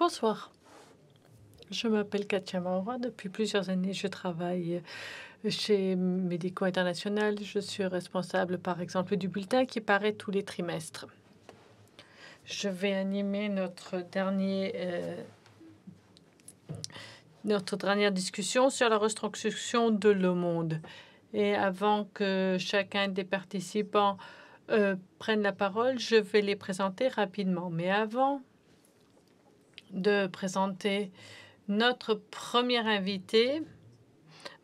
Bonsoir. Je m'appelle Katia Maura. Depuis plusieurs années, je travaille euh, chez Médico International. Je suis responsable, par exemple, du bulletin qui paraît tous les trimestres. Je vais animer notre dernier... Euh, notre dernière discussion sur la restructuration de Le Monde. Et avant que chacun des participants euh, prenne la parole, je vais les présenter rapidement. Mais avant, de présenter notre premier invité,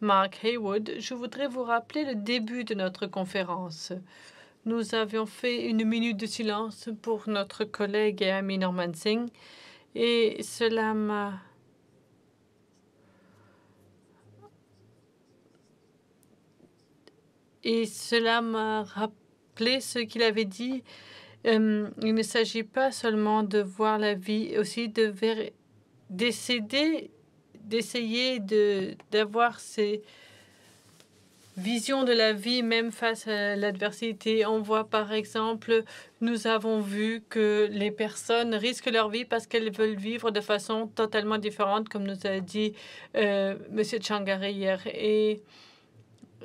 Mark Haywood. Je voudrais vous rappeler le début de notre conférence. Nous avions fait une minute de silence pour notre collègue et ami Norman Singh et cela m'a et cela m'a rappelé ce qu'il avait dit il ne s'agit pas seulement de voir la vie, aussi de ver... d'essayer de d'avoir ces visions de la vie même face à l'adversité. On voit par exemple, nous avons vu que les personnes risquent leur vie parce qu'elles veulent vivre de façon totalement différente, comme nous a dit euh, M. Changari hier. Et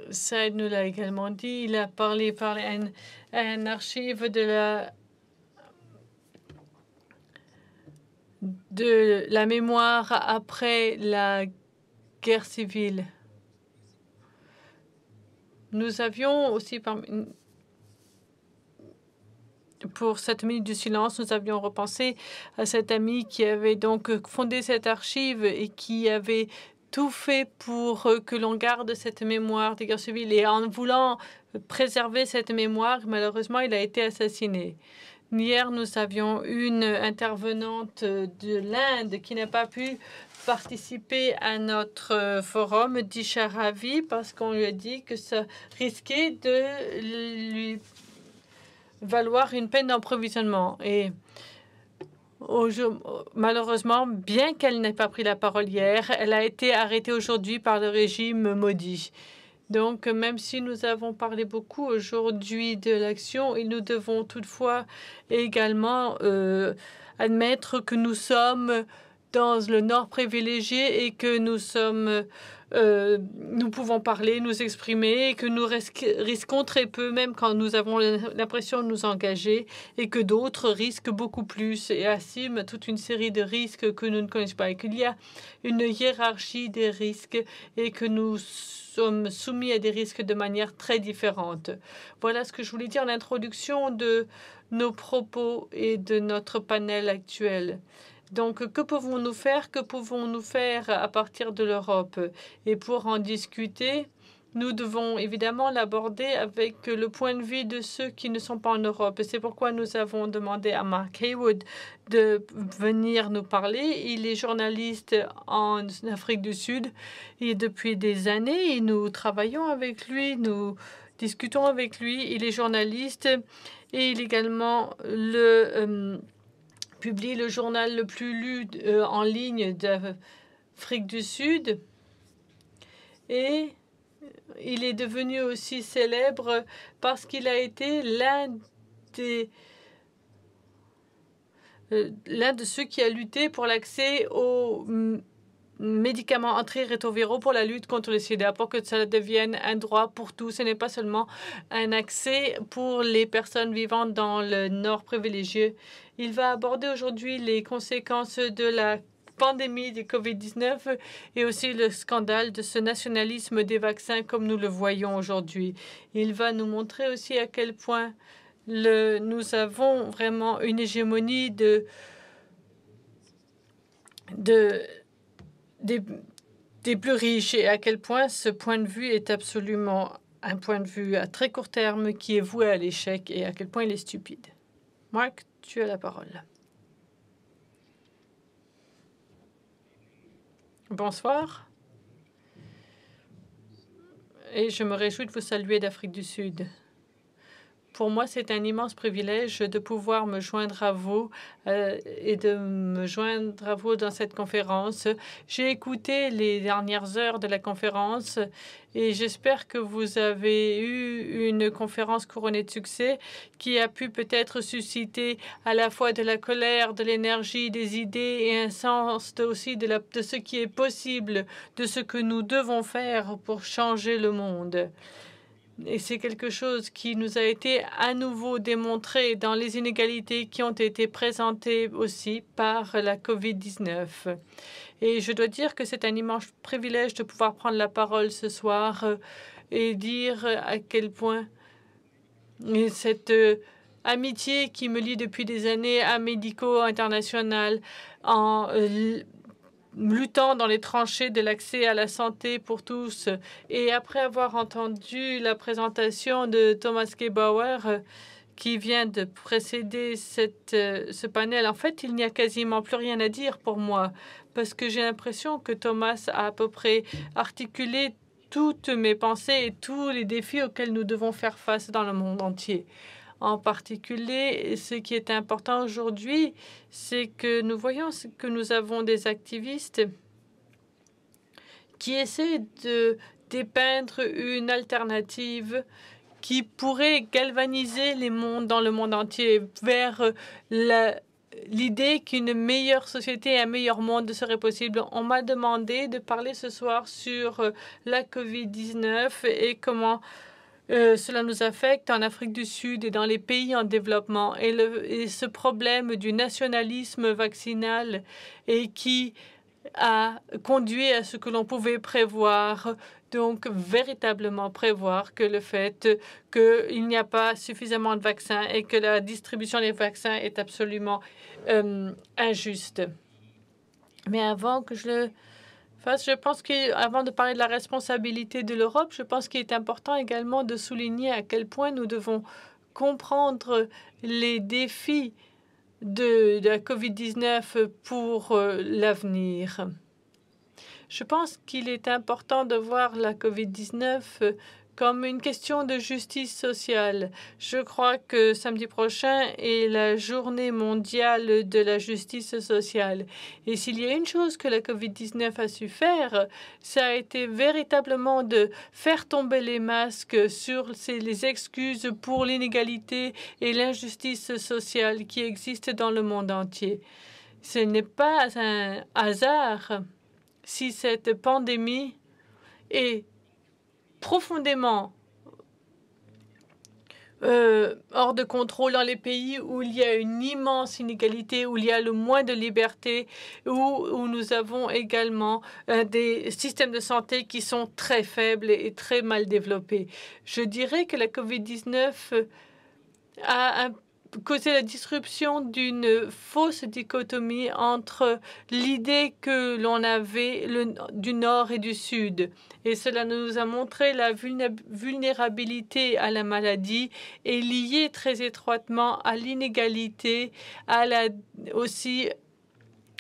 Saïd nous l'a également dit. Il a parlé par un, archive de la de la mémoire après la guerre civile. Nous avions aussi, pour cette minute du silence, nous avions repensé à cet ami qui avait donc fondé cette archive et qui avait tout fait pour euh, que l'on garde cette mémoire des guerres civiles. Et en voulant préserver cette mémoire, malheureusement, il a été assassiné. Hier, nous avions une intervenante de l'Inde qui n'a pas pu participer à notre euh, forum, Disha Ravi, parce qu'on lui a dit que ça risquait de lui valoir une peine d'emprisonnement. Et Oh, malheureusement, bien qu'elle n'ait pas pris la parole hier, elle a été arrêtée aujourd'hui par le régime maudit. Donc, même si nous avons parlé beaucoup aujourd'hui de l'action, nous devons toutefois également euh, admettre que nous sommes dans le Nord privilégié et que nous sommes euh, nous pouvons parler, nous exprimer, et que nous risquons très peu, même quand nous avons l'impression de nous engager, et que d'autres risquent beaucoup plus et assument toute une série de risques que nous ne connaissons pas, et qu'il y a une hiérarchie des risques, et que nous sommes soumis à des risques de manière très différente. Voilà ce que je voulais dire en introduction de nos propos et de notre panel actuel. Donc, que pouvons-nous faire Que pouvons-nous faire à partir de l'Europe Et pour en discuter, nous devons évidemment l'aborder avec le point de vue de ceux qui ne sont pas en Europe. C'est pourquoi nous avons demandé à Mark Haywood de venir nous parler. Il est journaliste en Afrique du Sud et depuis des années, nous travaillons avec lui, nous discutons avec lui. Il est journaliste et il est également le... Euh, publie le journal le plus lu euh, en ligne d'Afrique du Sud. Et il est devenu aussi célèbre parce qu'il a été l'un des euh, l'un de ceux qui a lutté pour l'accès aux mm, médicaments antirétroviraux pour la lutte contre le sida, pour que cela devienne un droit pour tous. Ce n'est pas seulement un accès pour les personnes vivant dans le nord privilégié. Il va aborder aujourd'hui les conséquences de la pandémie du COVID-19 et aussi le scandale de ce nationalisme des vaccins comme nous le voyons aujourd'hui. Il va nous montrer aussi à quel point le, nous avons vraiment une hégémonie de, de des, plus riches et à quel point ce point de vue est absolument un point de vue à très court terme qui est voué à l'échec et à quel point il est stupide. Marc, tu as la parole. Bonsoir. Et je me réjouis de vous saluer d'Afrique du Sud. Pour moi, c'est un immense privilège de pouvoir me joindre à vous euh, et de me joindre à vous dans cette conférence. J'ai écouté les dernières heures de la conférence et j'espère que vous avez eu une conférence couronnée de succès qui a pu peut-être susciter à la fois de la colère, de l'énergie, des idées et un sens aussi de ce qui est possible, de ce que nous devons faire pour changer le monde. Et c'est quelque chose qui nous a été à nouveau démontré dans les inégalités qui ont été présentées aussi par la COVID-19. Et je dois dire que c'est un immense privilège de pouvoir prendre la parole ce soir euh, et dire à quel point cette euh, amitié qui me lie depuis des années à Médico International en euh, luttant dans les tranchées de l'accès à la santé pour tous. Et après avoir entendu la présentation de Thomas Gebauer, euh, qui vient de précéder cette, euh, ce panel, en fait, il n'y a quasiment plus rien à dire pour moi, parce que j'ai l'impression que Thomas a à peu près articulé toutes mes pensées et tous les défis auxquels nous devons faire face dans le monde entier en particulier, ce qui est important aujourd'hui, c'est que nous voyons que nous avons des activistes qui essaient de dépeindre une alternative qui pourrait galvaniser les mondes dans le monde entier vers l'idée qu'une meilleure société et un meilleur monde serait possible. On m'a demandé de parler ce soir sur euh, la COVID-19 et comment euh, cela nous affecte en Afrique du Sud et dans les pays en développement. Et, ce problème du nationalisme vaccinal et qui a conduit à ce que l'on pouvait prévoir, donc véritablement prévoir que le fait qu'il n'y a pas suffisamment de vaccins et que la distribution des vaccins est absolument euh, injuste. Mais avant que je le je pense qu'avant de parler de la responsabilité de l'Europe, je pense qu'il est important également de souligner à quel point nous devons comprendre les défis de, la COVID-19 pour euh, l'avenir. Je pense qu'il est important de voir la COVID-19 euh, comme une question de justice sociale. Je crois que samedi prochain est la journée mondiale de la justice sociale. Et s'il y a une chose que la COVID-19 a su faire, ça a été véritablement de faire tomber les masques sur les excuses pour l'inégalité et l'injustice sociale qui existent dans le monde entier. Ce n'est pas un hasard si cette pandémie est profondément euh, hors de contrôle dans les pays où il y a une immense inégalité, où il y a le moins de liberté, où, où nous avons également euh, des systèmes de santé qui sont très faibles et très mal développés. Je dirais que la COVID-19 euh, a un causer la disruption d'une fausse dichotomie entre l'idée que l'on avait le, du nord et du sud. Et cela nous a montré la vulnérabilité à la maladie est liée très étroitement à l'inégalité, à la, aussi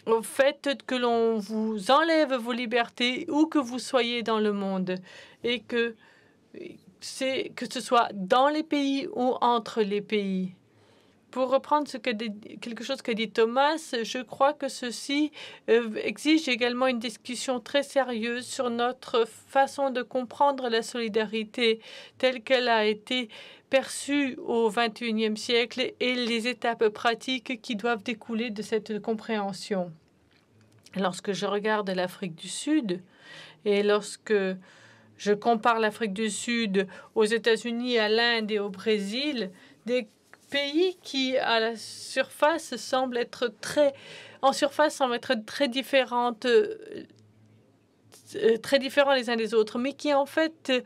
au fait que l'on vous enlève vos libertés où que vous soyez dans le monde et que c'est que ce soit dans les pays ou entre les pays. Pour reprendre ce que quelque chose que dit Thomas, je crois que ceci euh, exige également une discussion très sérieuse sur notre façon de comprendre la solidarité telle qu'elle a été perçue au XXIe siècle et les étapes pratiques qui doivent découler de cette compréhension. Lorsque je regarde l'Afrique du Sud et lorsque je compare l'Afrique du Sud aux États-Unis, à l'Inde et au Brésil, des pays qui, à la surface, semblent être très, en surface, semblent être très différentes, euh, euh, très différents les uns des autres, mais qui en fait euh,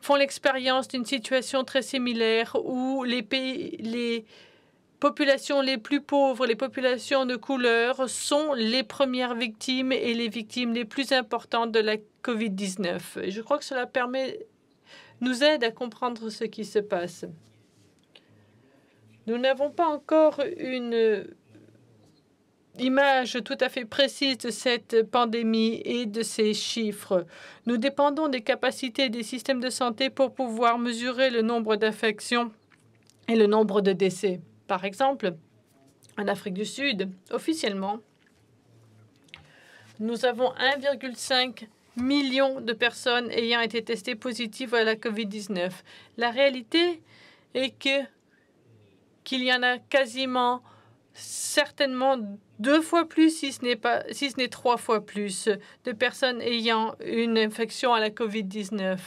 font l'expérience d'une situation très similaire où les populations les plus pauvres, les populations de couleur sont les premières victimes et les victimes les plus importantes de la COVID-19. Je crois que cela permet, nous aide à comprendre ce qui se passe. Nous n'avons pas encore une image tout à fait précise de cette pandémie et de ses chiffres. Nous dépendons des capacités des systèmes de santé pour pouvoir mesurer le nombre d'infections et le nombre de décès. Par exemple, en Afrique du Sud, officiellement, nous avons 1,5 million de personnes ayant été testées positives à la COVID-19. La réalité est que qu'il y en a quasiment certainement deux fois plus, si ce n'est pas, si ce n'est trois fois plus, de personnes ayant une infection à la COVID-19.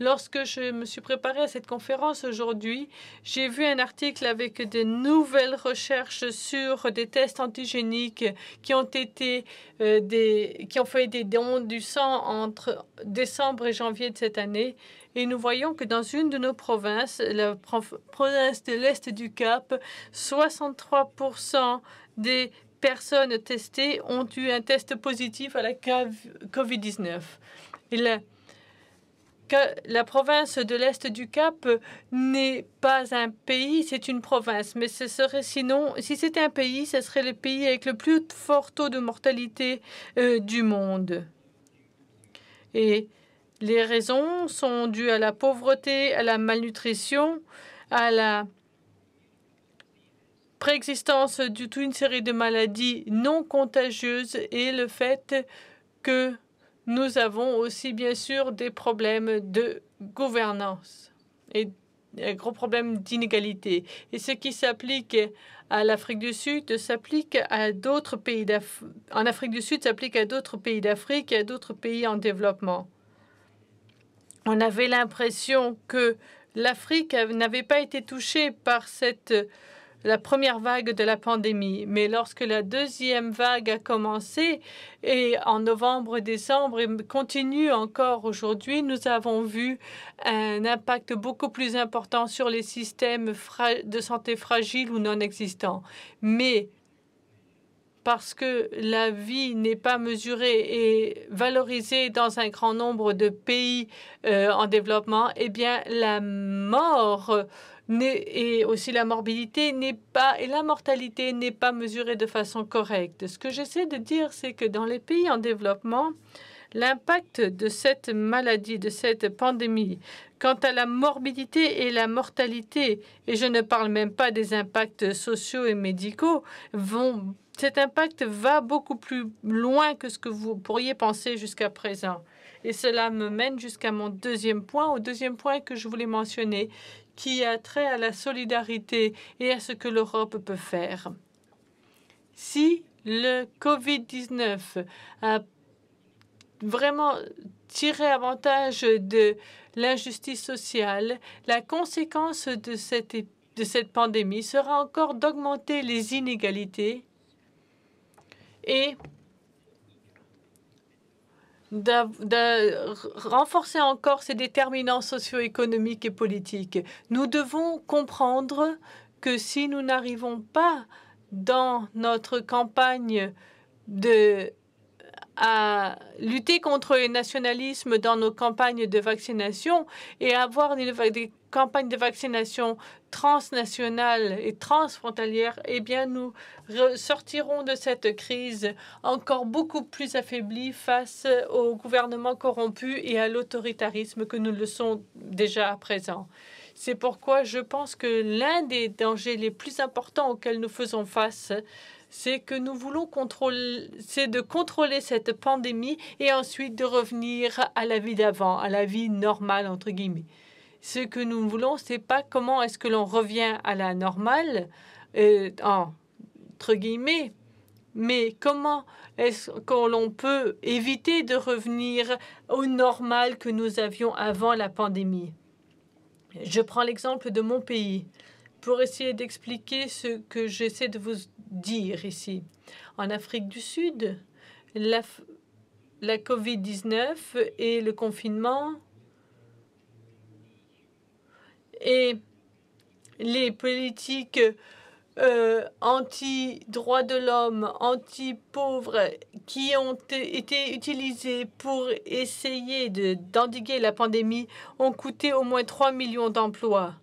Lorsque je me suis préparée à cette conférence aujourd'hui, j'ai vu un article avec de nouvelles recherches sur des tests antigéniques qui ont été euh, des, qui ont fait des dons du sang entre décembre et janvier de cette année. Et nous voyons que dans une de nos provinces, la province de l'Est du Cap, 63% des personnes testées ont eu un test positif à la COVID-19. la, la province de l'Est du Cap n'est pas un pays, c'est une province. Mais ce serait sinon, si c'était un pays, ce serait le pays avec le plus fort taux de mortalité euh, du monde. Et les raisons sont dues à la pauvreté, à la malnutrition, à la préexistence de toute une série de maladies non contagieuses et le fait que nous avons aussi bien sûr des problèmes de gouvernance et un gros problèmes d'inégalité. Et ce qui s'applique à l'Afrique du Sud s'applique à d'autres pays En Afrique du Sud s'applique à d'autres pays d'Afrique et à d'autres pays en développement on avait l'impression que l'Afrique n'avait pas été touchée par cette euh, la première vague de la pandémie. Mais lorsque la deuxième vague a commencé, et en novembre, décembre, et continue encore aujourd'hui, nous avons vu un impact beaucoup plus important sur les systèmes de santé fragiles ou non existants. Mais parce que la vie n'est pas mesurée et valorisée dans un grand nombre de pays euh, en développement, eh bien, la mort et aussi la morbidité n'est pas et la mortalité n'est pas mesurée de façon correcte. Ce que j'essaie de dire, c'est que dans les pays en développement, l'impact de cette maladie, de cette pandémie, quant à la morbidité et la mortalité, et je ne parle même pas des impacts sociaux et médicaux, vont cet impact va beaucoup plus loin que ce que vous pourriez penser jusqu'à présent. Et cela me mène jusqu'à mon deuxième point, au deuxième point que je voulais mentionner, qui a trait à la solidarité et à ce que l'Europe peut faire. Si le COVID-19 a vraiment tiré avantage de l'injustice sociale, la conséquence de cette, de cette pandémie sera encore d'augmenter les inégalités et de renforcer encore ces déterminants socio-économiques et politiques. Nous devons comprendre que si nous n'arrivons pas dans notre campagne de à lutter contre le nationalisme dans nos campagnes de vaccination et avoir des, campagnes de vaccination transnationales et transfrontalières, eh bien, nous sortirons de cette crise encore beaucoup plus affaiblis face au gouvernement corrompu et à l'autoritarisme que nous le sommes déjà à présent. C'est pourquoi je pense que l'un des dangers les plus importants auxquels nous faisons face, c'est que nous voulons contrôler, c'est de contrôler cette pandémie et ensuite de revenir à la vie d'avant, à la vie normale, entre guillemets. Ce que nous voulons, n'est pas comment est-ce que l'on revient à la normale, euh, entre guillemets, mais comment est-ce que l'on peut éviter de revenir au normal que nous avions avant la pandémie Je prends l'exemple de mon pays pour essayer d'expliquer ce que j'essaie de vous dire ici. En Afrique du Sud, la, COVID-19 et le confinement et les politiques euh, anti-droits de l'homme, anti-pauvres, qui ont été utilisées pour essayer d'endiguer la pandémie, ont coûté au moins 3 millions d'emplois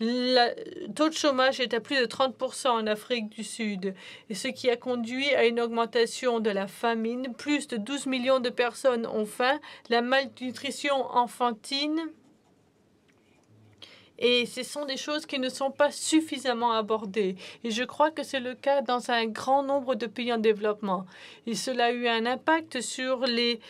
le taux de chômage est à plus de 30% en Afrique du Sud, et ce qui a conduit à une augmentation de la famine. Plus de 12 millions de personnes ont faim, la malnutrition enfantine. Et ce sont des choses qui ne sont pas suffisamment abordées. Et je crois que c'est le cas dans un grand nombre de pays en développement. Et cela a eu un impact sur les...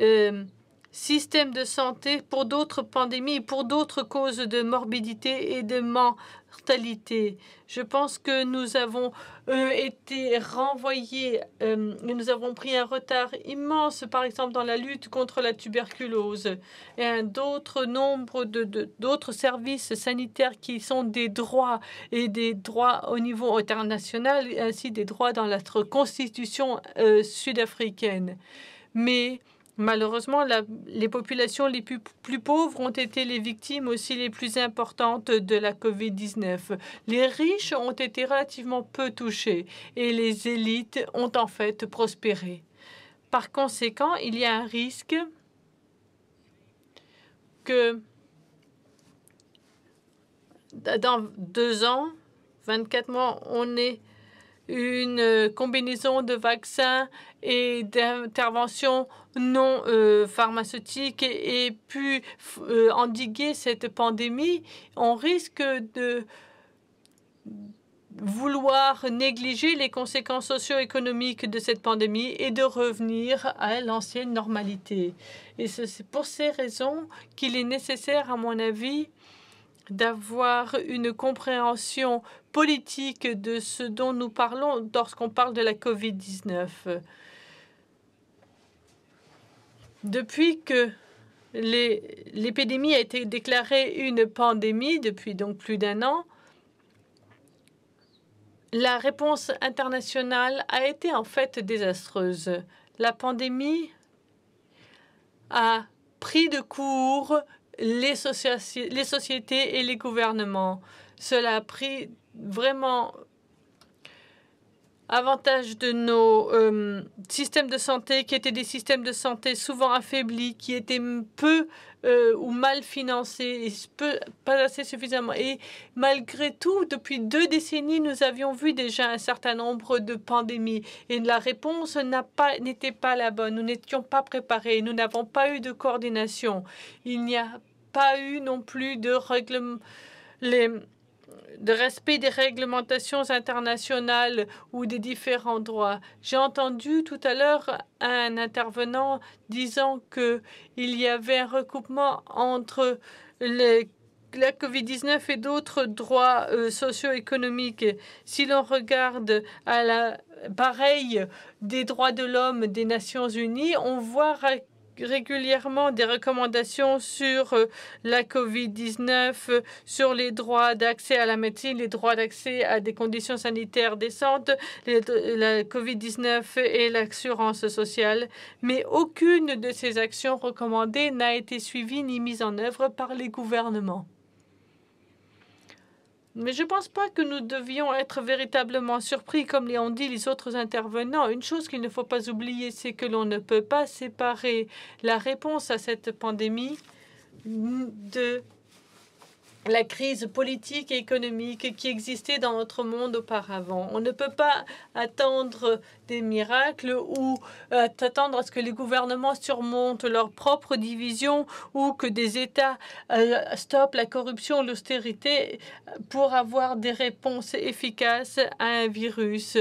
Euh, système de santé pour d'autres pandémies et pour d'autres causes de morbidité et de mortalité. Je pense que nous avons euh, été renvoyés, euh, nous avons pris un retard immense, par exemple, dans la lutte contre la tuberculose et un d'autres nombre de, d'autres services sanitaires qui sont des droits et des droits au niveau international, ainsi des droits dans la constitution euh, sud-africaine. Mais Malheureusement, les populations les plus, pauvres ont été les victimes aussi les plus importantes de la COVID-19. Les riches ont été relativement peu touchés et les élites ont en fait prospéré. Par conséquent, il y a un risque que dans deux ans, 24 mois, on ait une euh, combinaison de vaccins et d'interventions non euh, pharmaceutiques et, pu euh, endiguer cette pandémie, on risque de vouloir négliger les conséquences socio-économiques de cette pandémie et de revenir à l'ancienne normalité. Et c'est pour ces raisons qu'il est nécessaire, à mon avis, d'avoir une compréhension politique de ce dont nous parlons lorsqu'on parle de la COVID-19. Depuis que l'épidémie a été déclarée une pandémie, depuis donc plus d'un an, la réponse internationale a été en fait désastreuse. La pandémie a pris de court les, sociétés et les gouvernements. Cela a pris vraiment avantage de nos euh, systèmes de santé qui étaient des systèmes de santé souvent affaiblis, qui étaient peu euh, ou mal financé, pas assez suffisamment. Et malgré tout, depuis deux décennies, nous avions vu déjà un certain nombre de pandémies et la réponse n'était pas, pas la bonne. Nous n'étions pas préparés, nous n'avons pas eu de coordination. Il n'y a pas eu non plus de règlement de respect des réglementations internationales ou des différents droits. J'ai entendu tout à l'heure un intervenant disant qu'il y avait un recoupement entre la COVID-19 et d'autres droits euh, socio-économiques. Si l'on regarde à la pareille des droits de l'homme des Nations Unies, on voit régulièrement des recommandations sur euh, la COVID-19, euh, sur les droits d'accès à la médecine, les droits d'accès à des conditions sanitaires décentes, la COVID-19 et l'assurance sociale. Mais aucune de ces actions recommandées n'a été suivie ni mise en œuvre par les gouvernements. Mais je ne pense pas que nous devions être véritablement surpris, comme l'ont dit les autres intervenants. Une chose qu'il ne faut pas oublier, c'est que l'on ne peut pas séparer la réponse à cette pandémie de la crise politique et économique qui existait dans notre monde auparavant. On ne peut pas attendre des miracles ou euh, attendre à ce que les gouvernements surmontent leurs propres divisions ou que des États euh, stoppent la corruption, l'austérité pour avoir des réponses efficaces à un virus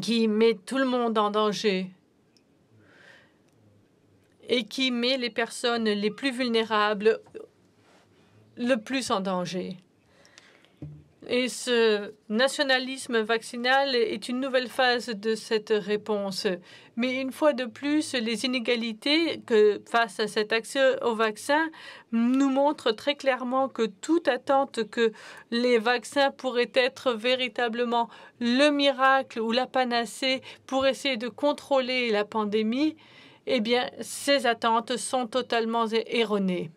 qui met tout le monde en danger et qui met les personnes les plus vulnérables le plus en danger. Et ce nationalisme vaccinal est une nouvelle phase de cette réponse. Mais une fois de plus, les inégalités que face à cet accès au vaccin nous montrent très clairement que toute attente que les vaccins pourraient être véritablement le miracle ou la panacée pour essayer de contrôler la pandémie, eh bien, ces attentes sont totalement erronées.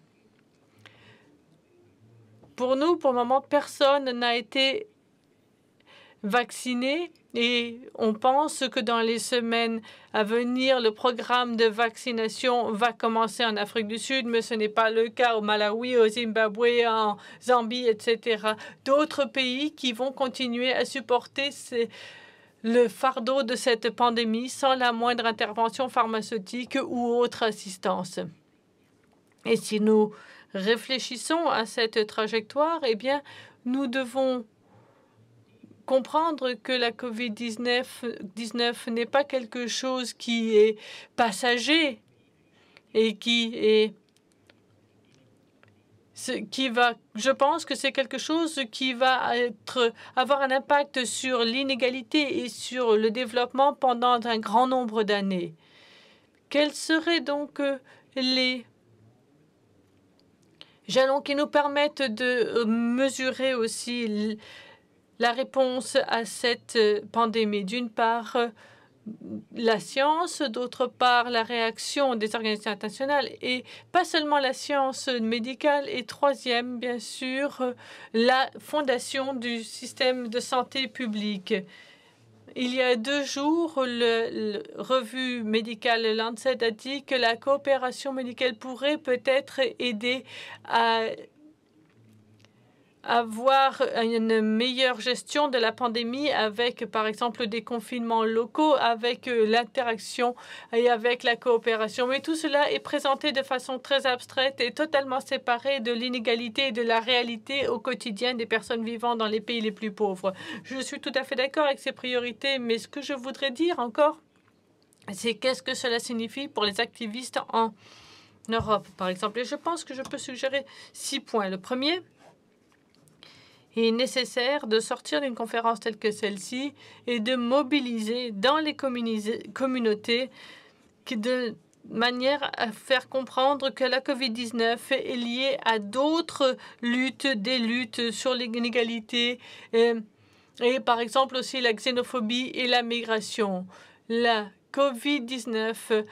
Pour nous, pour le moment, personne n'a été vacciné et on pense que dans les semaines à venir, le programme de vaccination va commencer en Afrique du Sud, mais ce n'est pas le cas au Malawi, au Zimbabwe, en Zambie, etc. D'autres pays qui vont continuer à supporter le fardeau de cette pandémie sans la moindre intervention pharmaceutique ou autre assistance. Et si nous réfléchissons à cette trajectoire, eh bien, nous devons comprendre que la COVID-19 n'est pas quelque chose qui est passager et qui est qui va, je pense que c'est quelque chose qui va être, avoir un impact sur l'inégalité et sur le développement pendant un grand nombre d'années. Quels seraient donc euh, les jalons qui nous permettent de euh, mesurer aussi la réponse à cette euh, pandémie. D'une part, euh, la science, d'autre part la réaction des organisations internationales et pas seulement la science médicale et troisième, bien sûr, la fondation du système de santé publique. Il y a deux jours, la revue médicale Lancet a dit que la coopération médicale pourrait peut-être aider à avoir une meilleure gestion de la pandémie avec, par exemple, des confinements locaux, avec euh, l'interaction et avec la coopération. Mais tout cela est présenté de façon très abstraite et totalement séparée de l'inégalité et de la réalité au quotidien des personnes vivant dans les pays les plus pauvres. Je suis tout à fait d'accord avec ces priorités, mais ce que je voudrais dire encore, c'est qu'est-ce que cela signifie pour les activistes en Europe, par exemple. Et je pense que je peux suggérer six points. Le premier, il est nécessaire de sortir d'une conférence telle que celle-ci et de mobiliser dans les communautés de manière à faire comprendre que la COVID-19 est liée à d'autres luttes, des luttes sur l'inégalité et, euh, et par exemple aussi la xénophobie et la migration. La COVID-19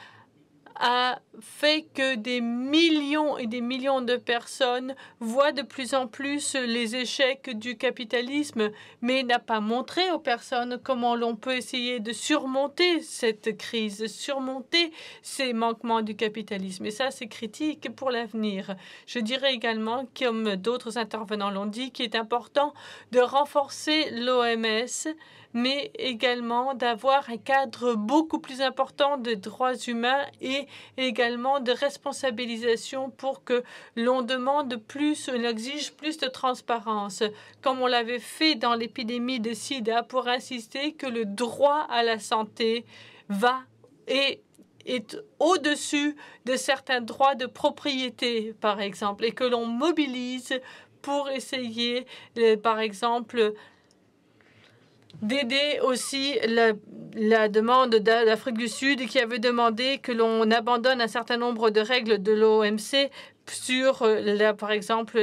a fait que des millions et des millions de personnes voient de plus en plus les échecs du capitalisme, mais n'a pas montré aux personnes comment l'on peut essayer de surmonter cette crise, surmonter ces manquements du capitalisme. Et ça, c'est critique pour l'avenir. Je dirais également, comme d'autres intervenants l'ont dit, qu'il est important de renforcer l'OMS, mais également d'avoir un cadre beaucoup plus important de droits humains et également de responsabilisation pour que l'on demande plus, on exige plus de transparence, comme on l'avait fait dans l'épidémie de sida, pour insister que le droit à la santé va et est au-dessus de certains droits de propriété, par exemple, et que l'on mobilise pour essayer, euh, par exemple, d'aider aussi la, demande d'Afrique du Sud qui avait demandé que l'on abandonne un certain nombre de règles de l'OMC sur, euh, par exemple,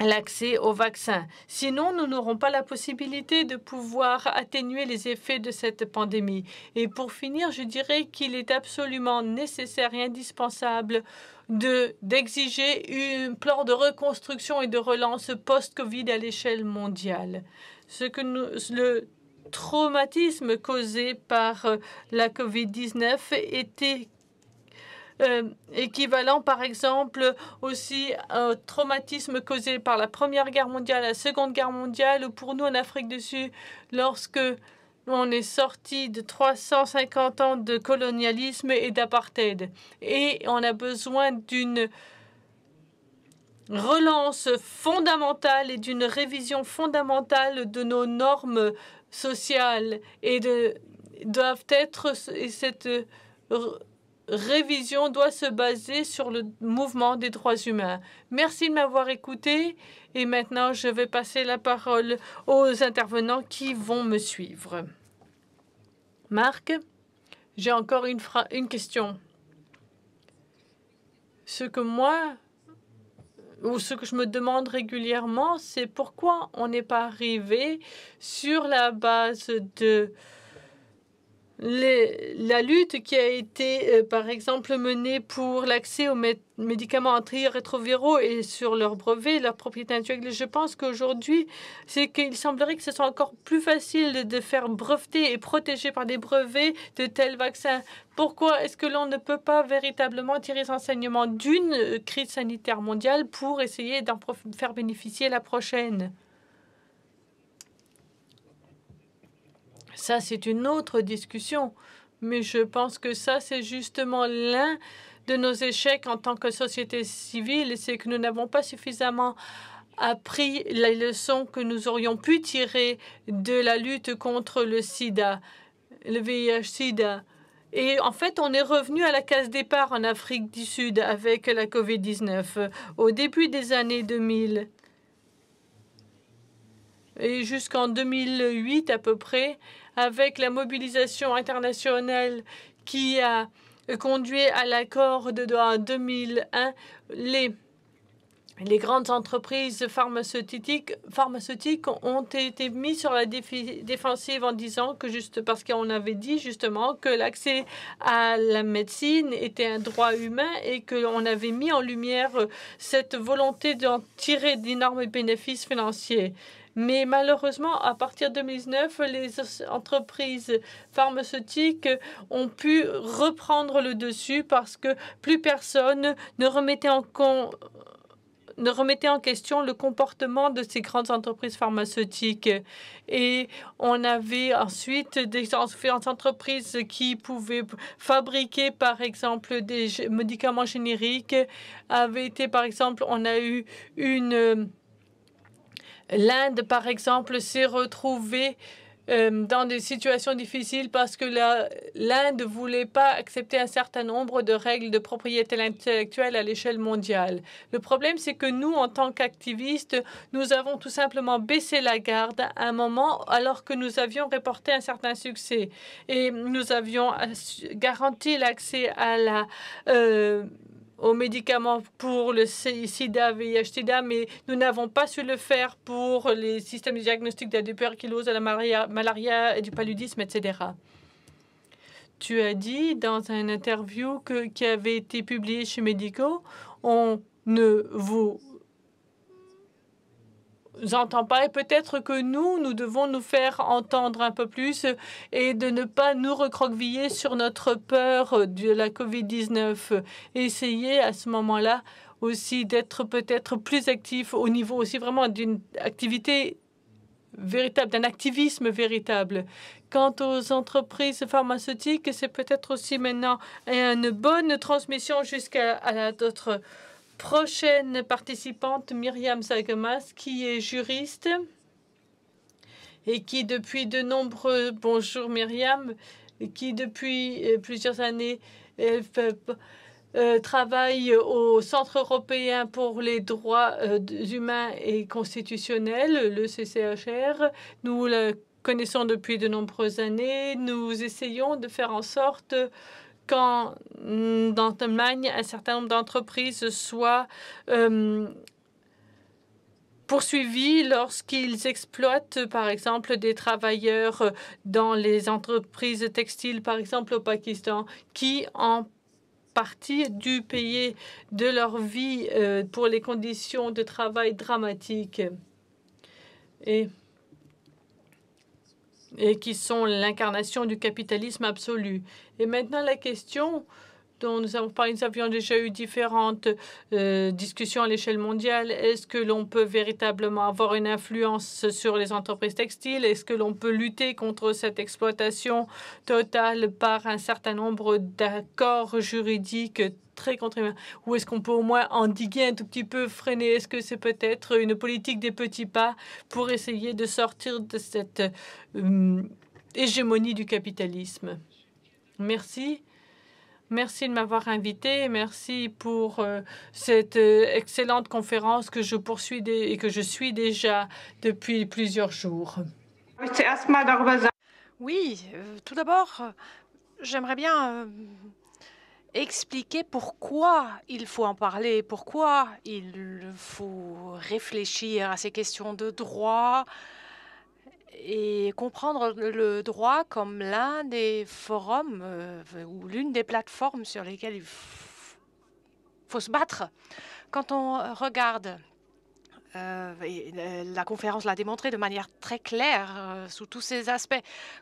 l'accès aux vaccins. Sinon, nous n'aurons pas la possibilité de pouvoir atténuer les effets de cette pandémie. Et pour finir, je dirais qu'il est absolument nécessaire et indispensable d'exiger un plan de reconstruction et de relance post-Covid à l'échelle mondiale ce que le traumatisme causé par euh, la COVID-19 était euh, équivalent par exemple aussi au traumatisme causé par la Première Guerre mondiale, la Seconde Guerre mondiale, ou pour nous en Afrique du Sud, lorsque on est sorti de 350 ans de colonialisme et d'apartheid. Et on a besoin d'une relance fondamentale et d'une révision fondamentale de nos normes sociales et de, doivent être et cette révision doit se baser sur le mouvement des droits humains. Merci de m'avoir écouté et maintenant je vais passer la parole aux intervenants qui vont me suivre. Marc, j'ai encore une, une question. Ce que moi ou ce que je me demande régulièrement, c'est pourquoi on n'est pas arrivé sur la base de la lutte qui a été, euh, par exemple, menée pour l'accès aux médicaments antirétroviraux et sur leurs brevets, leurs propriétés intellectuelles, je pense qu'aujourd'hui, il semblerait que ce soit encore plus facile de faire breveter et protéger par des brevets de tels vaccins. Pourquoi est-ce que l'on ne peut pas véritablement tirer enseignements d'une euh, crise sanitaire mondiale pour essayer d'en faire bénéficier la prochaine Ça, c'est une autre discussion. Mais je pense que ça, c'est justement l'un de nos échecs en tant que société civile, c'est que nous n'avons pas suffisamment appris les leçons que nous aurions pu tirer de la lutte contre le sida, le VIH-sida. Et en fait, on est revenu à la case départ en Afrique du Sud avec la COVID-19 au début des années 2000 et jusqu'en 2008 à peu près, avec la mobilisation internationale qui a conduit à l'accord de Doha en 2001, les, les grandes entreprises pharmaceutiques, pharmaceutiques ont été mises sur la défensive en disant que juste parce qu'on avait dit justement que l'accès à la médecine était un droit humain et qu'on avait mis en lumière cette volonté d'en tirer d'énormes bénéfices financiers. Mais malheureusement, à partir de 2019, les entreprises pharmaceutiques ont pu reprendre le dessus parce que plus personne ne remettait en compte ne remettait en question le comportement de ces grandes entreprises pharmaceutiques. Et on avait ensuite des entreprises qui pouvaient fabriquer, par exemple, des médicaments génériques. Avait été, par exemple, on a eu une L'Inde, par exemple, s'est retrouvée euh, dans des situations difficiles parce que l'Inde ne voulait pas accepter un certain nombre de règles de propriété intellectuelle à l'échelle mondiale. Le problème, c'est que nous, en tant qu'activistes, nous avons tout simplement baissé la garde à un moment alors que nous avions reporté un certain succès et nous avions garanti l'accès à la... Euh, aux médicaments pour le sida, VIH, sida, mais nous n'avons pas su le faire pour les systèmes de diagnostic de la tuberculose, de la malaria, et du paludisme, etc. Tu as dit dans une interview qui avait été publiée chez Medico, on ne vous entend pas. Et peut-être que nous, nous devons nous faire entendre un peu plus et de ne pas nous recroqueviller sur notre peur de la COVID-19. Essayer à ce moment-là aussi d'être peut-être plus actif au niveau aussi vraiment d'une activité véritable, d'un activisme véritable. Quant aux entreprises pharmaceutiques, c'est peut-être aussi maintenant une bonne transmission jusqu'à d'autres Prochaine participante, Myriam Sagmas, qui est juriste et qui depuis de nombreux... Bonjour Myriam, qui depuis euh, plusieurs années elle euh, travaille au Centre européen pour les droits euh, humains et constitutionnels, le CCHR. Nous la connaissons depuis de nombreuses années. Nous essayons de faire en sorte quand mm, dans l'Allemagne, un certain nombre d'entreprises soient euh, poursuivies lorsqu'ils exploitent, par exemple, des travailleurs dans les entreprises textiles, par exemple au Pakistan, qui en partie du payer de leur vie euh, pour les conditions de travail dramatiques. Et et qui sont l'incarnation du capitalisme absolu. Et maintenant, la question dont nous avons parlé, nous avions déjà eu différentes euh, discussions à l'échelle mondiale. Est-ce que l'on peut véritablement avoir une influence sur les entreprises textiles Est-ce que l'on peut lutter contre cette exploitation totale par un certain nombre d'accords juridiques très contraignants Ou est-ce qu'on peut au moins endiguer un tout petit peu, freiner Est-ce que c'est peut-être une politique des petits pas pour essayer de sortir de cette euh, hum, hégémonie du capitalisme Merci. Merci de m'avoir invité. Merci pour euh, cette euh, excellente conférence que je poursuis et que je suis déjà depuis plusieurs jours. Oui, euh, tout d'abord, j'aimerais bien expliquer pourquoi il faut en parler, pourquoi il faut réfléchir à ces questions de droit, et comprendre le droit comme l'un des forums euh, ou l'une des plateformes sur lesquelles il faut se battre. Quand on regarde, euh, et la conférence l'a démontré de manière très claire euh, sous tous ses aspects,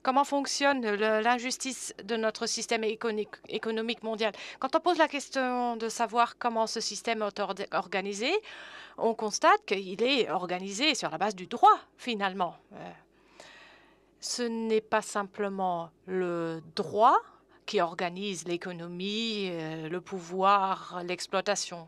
comment fonctionne l'injustice de notre système économique mondial. Quand on pose la question de savoir comment ce système est organisé, on constate qu'il est organisé sur la base du droit, finalement ce n'est pas simplement le droit qui organise l'économie, euh, le pouvoir, l'exploitation.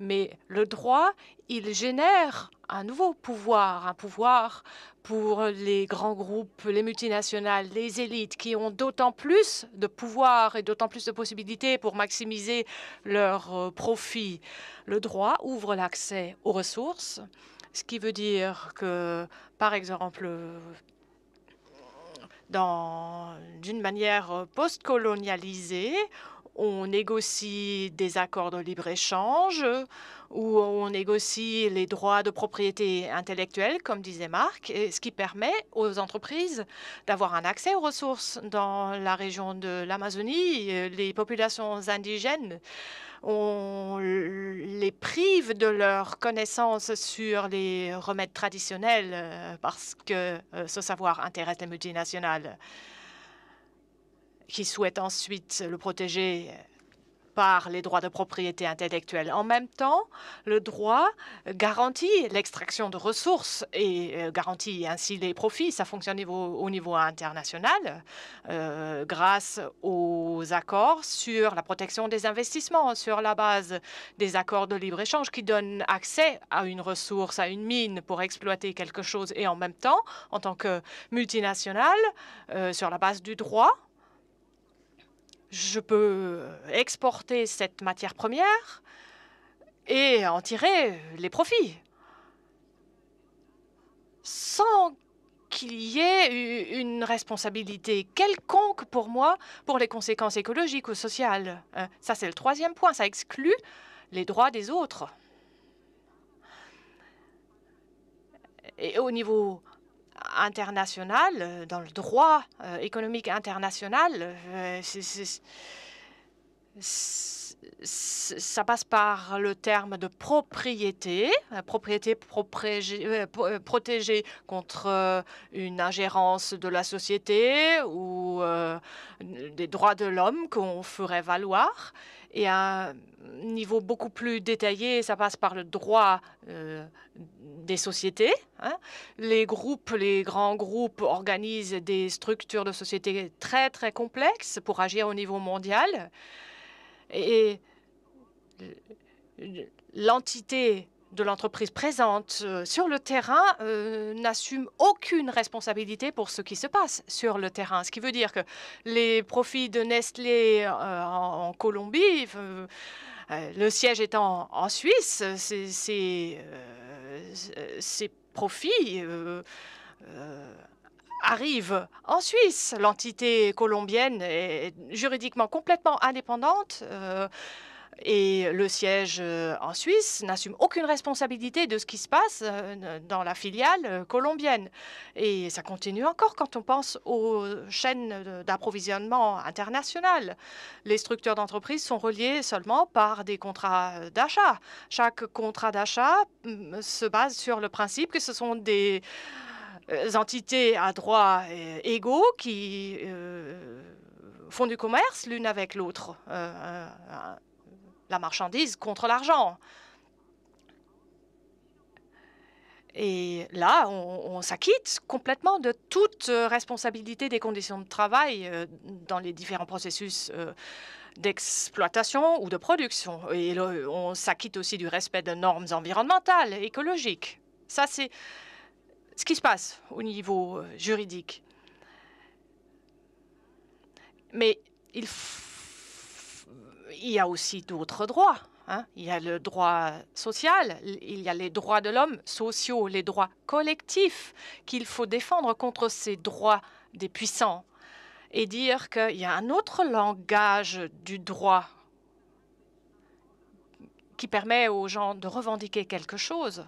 Mais le droit, il génère un nouveau pouvoir, un pouvoir pour les grands groupes, les multinationales, les élites, qui ont d'autant plus de pouvoir et d'autant plus de possibilités pour maximiser leurs euh, profits. Le droit ouvre l'accès aux ressources, ce qui veut dire que, par exemple, d'une manière euh, post-colonialisée on négocie des accords de libre-échange ou on négocie les droits de propriété intellectuelle, comme disait Marc, ce qui permet aux entreprises d'avoir un accès aux ressources dans la région de l'Amazonie. Les populations indigènes on les prive de leurs connaissances sur les remèdes traditionnels euh, parce que euh, ce savoir intéresse les multinationales qui souhaitent ensuite le protéger euh, par les droits de propriété intellectuelle. En même temps, le droit garantit l'extraction de ressources et euh, garantit ainsi les profits. Ça fonctionne au, niveau international euh, grâce aux accords sur la protection des investissements, sur la base des accords de libre-échange qui donnent accès à une ressource, à une mine pour exploiter quelque chose. Et en même temps, en tant que multinationale, sur la base du droit, je peux exporter cette matière première et en tirer les profits sans qu'il y ait une responsabilité quelconque pour moi pour les conséquences écologiques ou sociales. Hein. Ça, c'est le troisième point. Ça exclut les droits des autres. Et au niveau international, euh, dans le droit euh, économique international, euh, ça passe par le terme de propriété, euh, propriété protégée euh, euh, contre une ingérence de la société ou des droits de l'homme qu'on ferait valoir. Et à un niveau beaucoup plus détaillé, ça passe par le droit des sociétés. Hein. Les groupes, les grands groupes organisent des structures de société très, très complexes pour agir au niveau mondial et l'entité de l'entreprise présente euh, sur le terrain euh, n'assume aucune responsabilité pour ce qui se passe sur le terrain. Ce qui veut dire que les profits de Nestlé euh, en, Colombie, le siège étant en Suisse, ces profits arrive en Suisse. L'entité colombienne est juridiquement complètement indépendante. Euh, et le siège euh, en Suisse n'assume aucune responsabilité de ce qui se passe euh, dans la filiale colombienne. Et ça continue encore quand on pense aux chaînes d'approvisionnement internationales. Les structures d'entreprise sont reliées seulement par des contrats d'achat. Chaque contrat d'achat mm, se base sur le principe que ce sont des euh, entités à droit euh, égaux qui euh, font du commerce l'une avec l'autre, la marchandise contre l'argent. Et là, on, on s'acquitte complètement de toute responsabilité des conditions de travail dans les différents processus d'exploitation ou de production. Et on s'acquitte aussi du respect de normes environnementales, écologiques. Ça, c'est ce qui se passe au niveau euh, juridique. Mais il, y a aussi d'autres droits. Hein. Il y a le droit social, il y a les droits de l'homme sociaux, les droits collectifs qu'il faut défendre contre ces droits des puissants et dire qu'il y a un autre langage du droit qui permet aux gens de revendiquer quelque chose.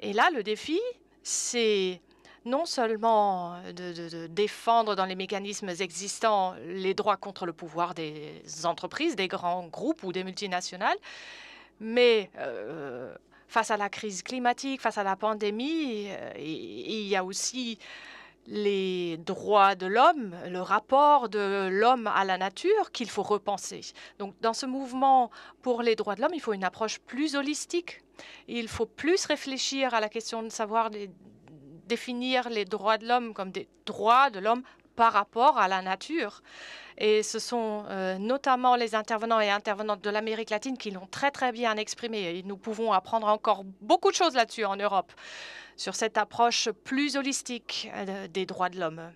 Et là, le défi, c'est non seulement euh, de, défendre dans les mécanismes existants les droits contre le pouvoir des entreprises, des grands groupes ou des multinationales, mais euh, face à la crise climatique, face à la pandémie, euh, il y a aussi les droits de l'homme, le rapport de l'homme à la nature qu'il faut repenser. Donc dans ce mouvement pour les droits de l'homme, il faut une approche plus holistique il faut plus réfléchir à la question de savoir définir les droits de l'homme comme des droits de l'homme par rapport à la nature. Et ce sont euh, notamment les intervenants et intervenantes de l'Amérique latine qui l'ont très très bien exprimé. Et nous pouvons apprendre encore beaucoup de choses là-dessus en Europe, sur cette approche plus holistique euh, des droits de l'homme.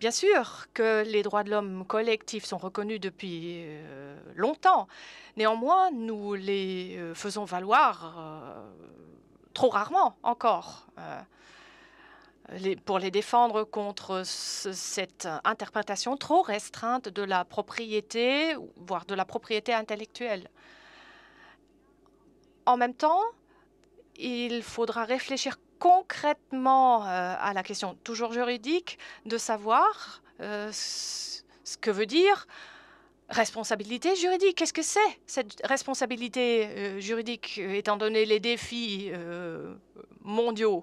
Bien sûr que les droits de l'homme collectifs sont reconnus depuis euh, longtemps. Néanmoins, nous les euh, faisons valoir euh, trop rarement encore. pour les défendre contre cette interprétation trop restreinte de la propriété, voire de la propriété intellectuelle. En même temps, il faudra réfléchir concrètement euh, à la question toujours juridique de savoir euh, ce que veut dire responsabilité juridique. Qu'est-ce que c'est cette responsabilité euh, juridique étant donné les défis mondiaux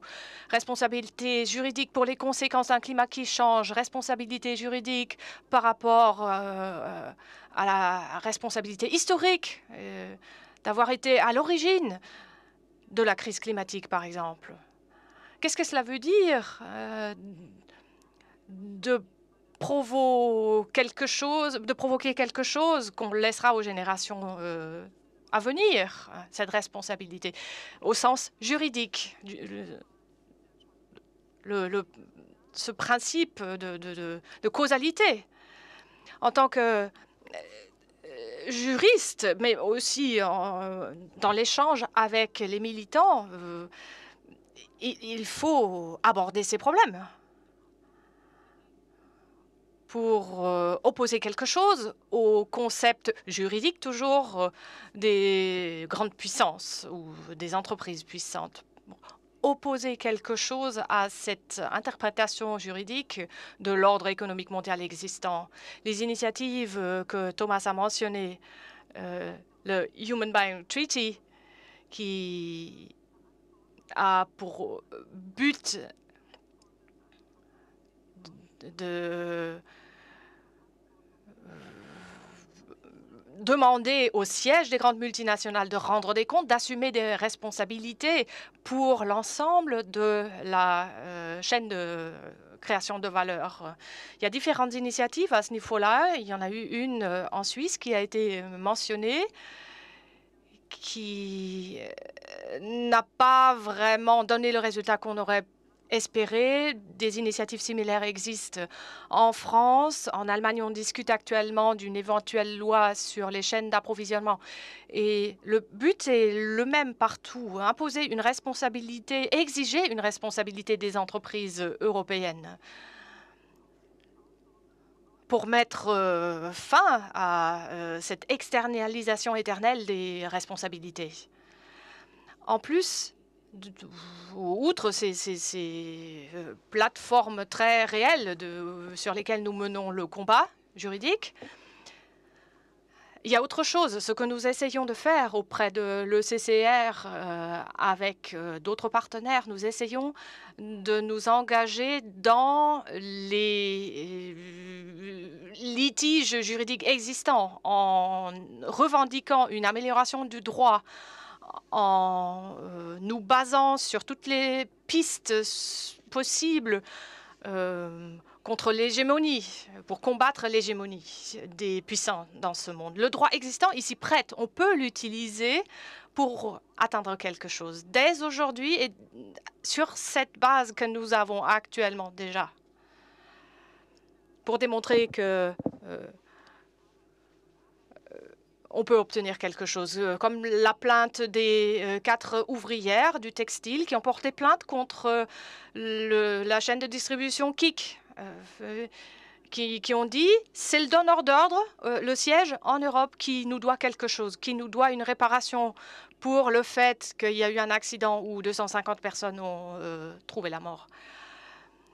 Responsabilité juridique pour les conséquences d'un climat qui change, responsabilité juridique par rapport à la responsabilité historique d'avoir été à l'origine de la crise climatique, par exemple. Qu'est-ce que cela veut dire euh, de provoquer quelque chose, de provoquer quelque chose qu'on laissera aux générations euh, à venir, cette responsabilité, au sens juridique. ce principe de, causalité. En tant que euh, juriste, mais aussi dans l'échange avec les militants, il faut aborder ces problèmes. Pour euh, opposer quelque chose au concept juridique toujours euh, des grandes puissances ou des entreprises puissantes. Opposer quelque chose à cette interprétation juridique de l'ordre économique mondial existant. Les initiatives euh, que Thomas a mentionnées, le Human Buying Treaty, qui a pour euh, but de euh, demander au siège des grandes multinationales de rendre des comptes, d'assumer des responsabilités pour l'ensemble de la euh, chaîne de création de valeur. Il y a différentes initiatives à ce niveau-là. Il y en a eu une en Suisse qui a été mentionnée qui euh, n'a pas vraiment donné le résultat qu'on aurait espéré. Des initiatives similaires existent en France. En Allemagne, on discute actuellement d'une éventuelle loi sur les chaînes d'approvisionnement. Et le but est le même partout, hein. imposer une responsabilité, exiger une responsabilité des entreprises européennes pour mettre euh, fin à euh, cette externalisation éternelle des responsabilités. En plus, outre ces, euh, plateformes très réelles sur lesquelles nous menons le combat juridique, il y a autre chose, ce que nous essayons de faire auprès de l'ECCR euh, avec euh, d'autres partenaires, nous essayons de nous engager dans les euh, litiges juridiques existants en revendiquant une amélioration du droit en nous basant sur toutes les pistes possibles contre l'hégémonie, pour combattre l'hégémonie des puissants dans ce monde. Le droit existant ici prête, on peut l'utiliser pour atteindre quelque chose dès aujourd'hui et sur cette base que nous avons actuellement déjà, pour démontrer que euh, euh, on peut obtenir quelque chose, euh, comme la plainte des quatre ouvrières du textile qui ont porté plainte contre la chaîne de distribution KIK. Euh, euh, qui, ont dit c'est le donneur d'ordre, euh, le siège en Europe, qui nous doit quelque chose, qui nous doit une réparation pour le fait qu'il y a eu un accident où 250 personnes ont trouvé la mort.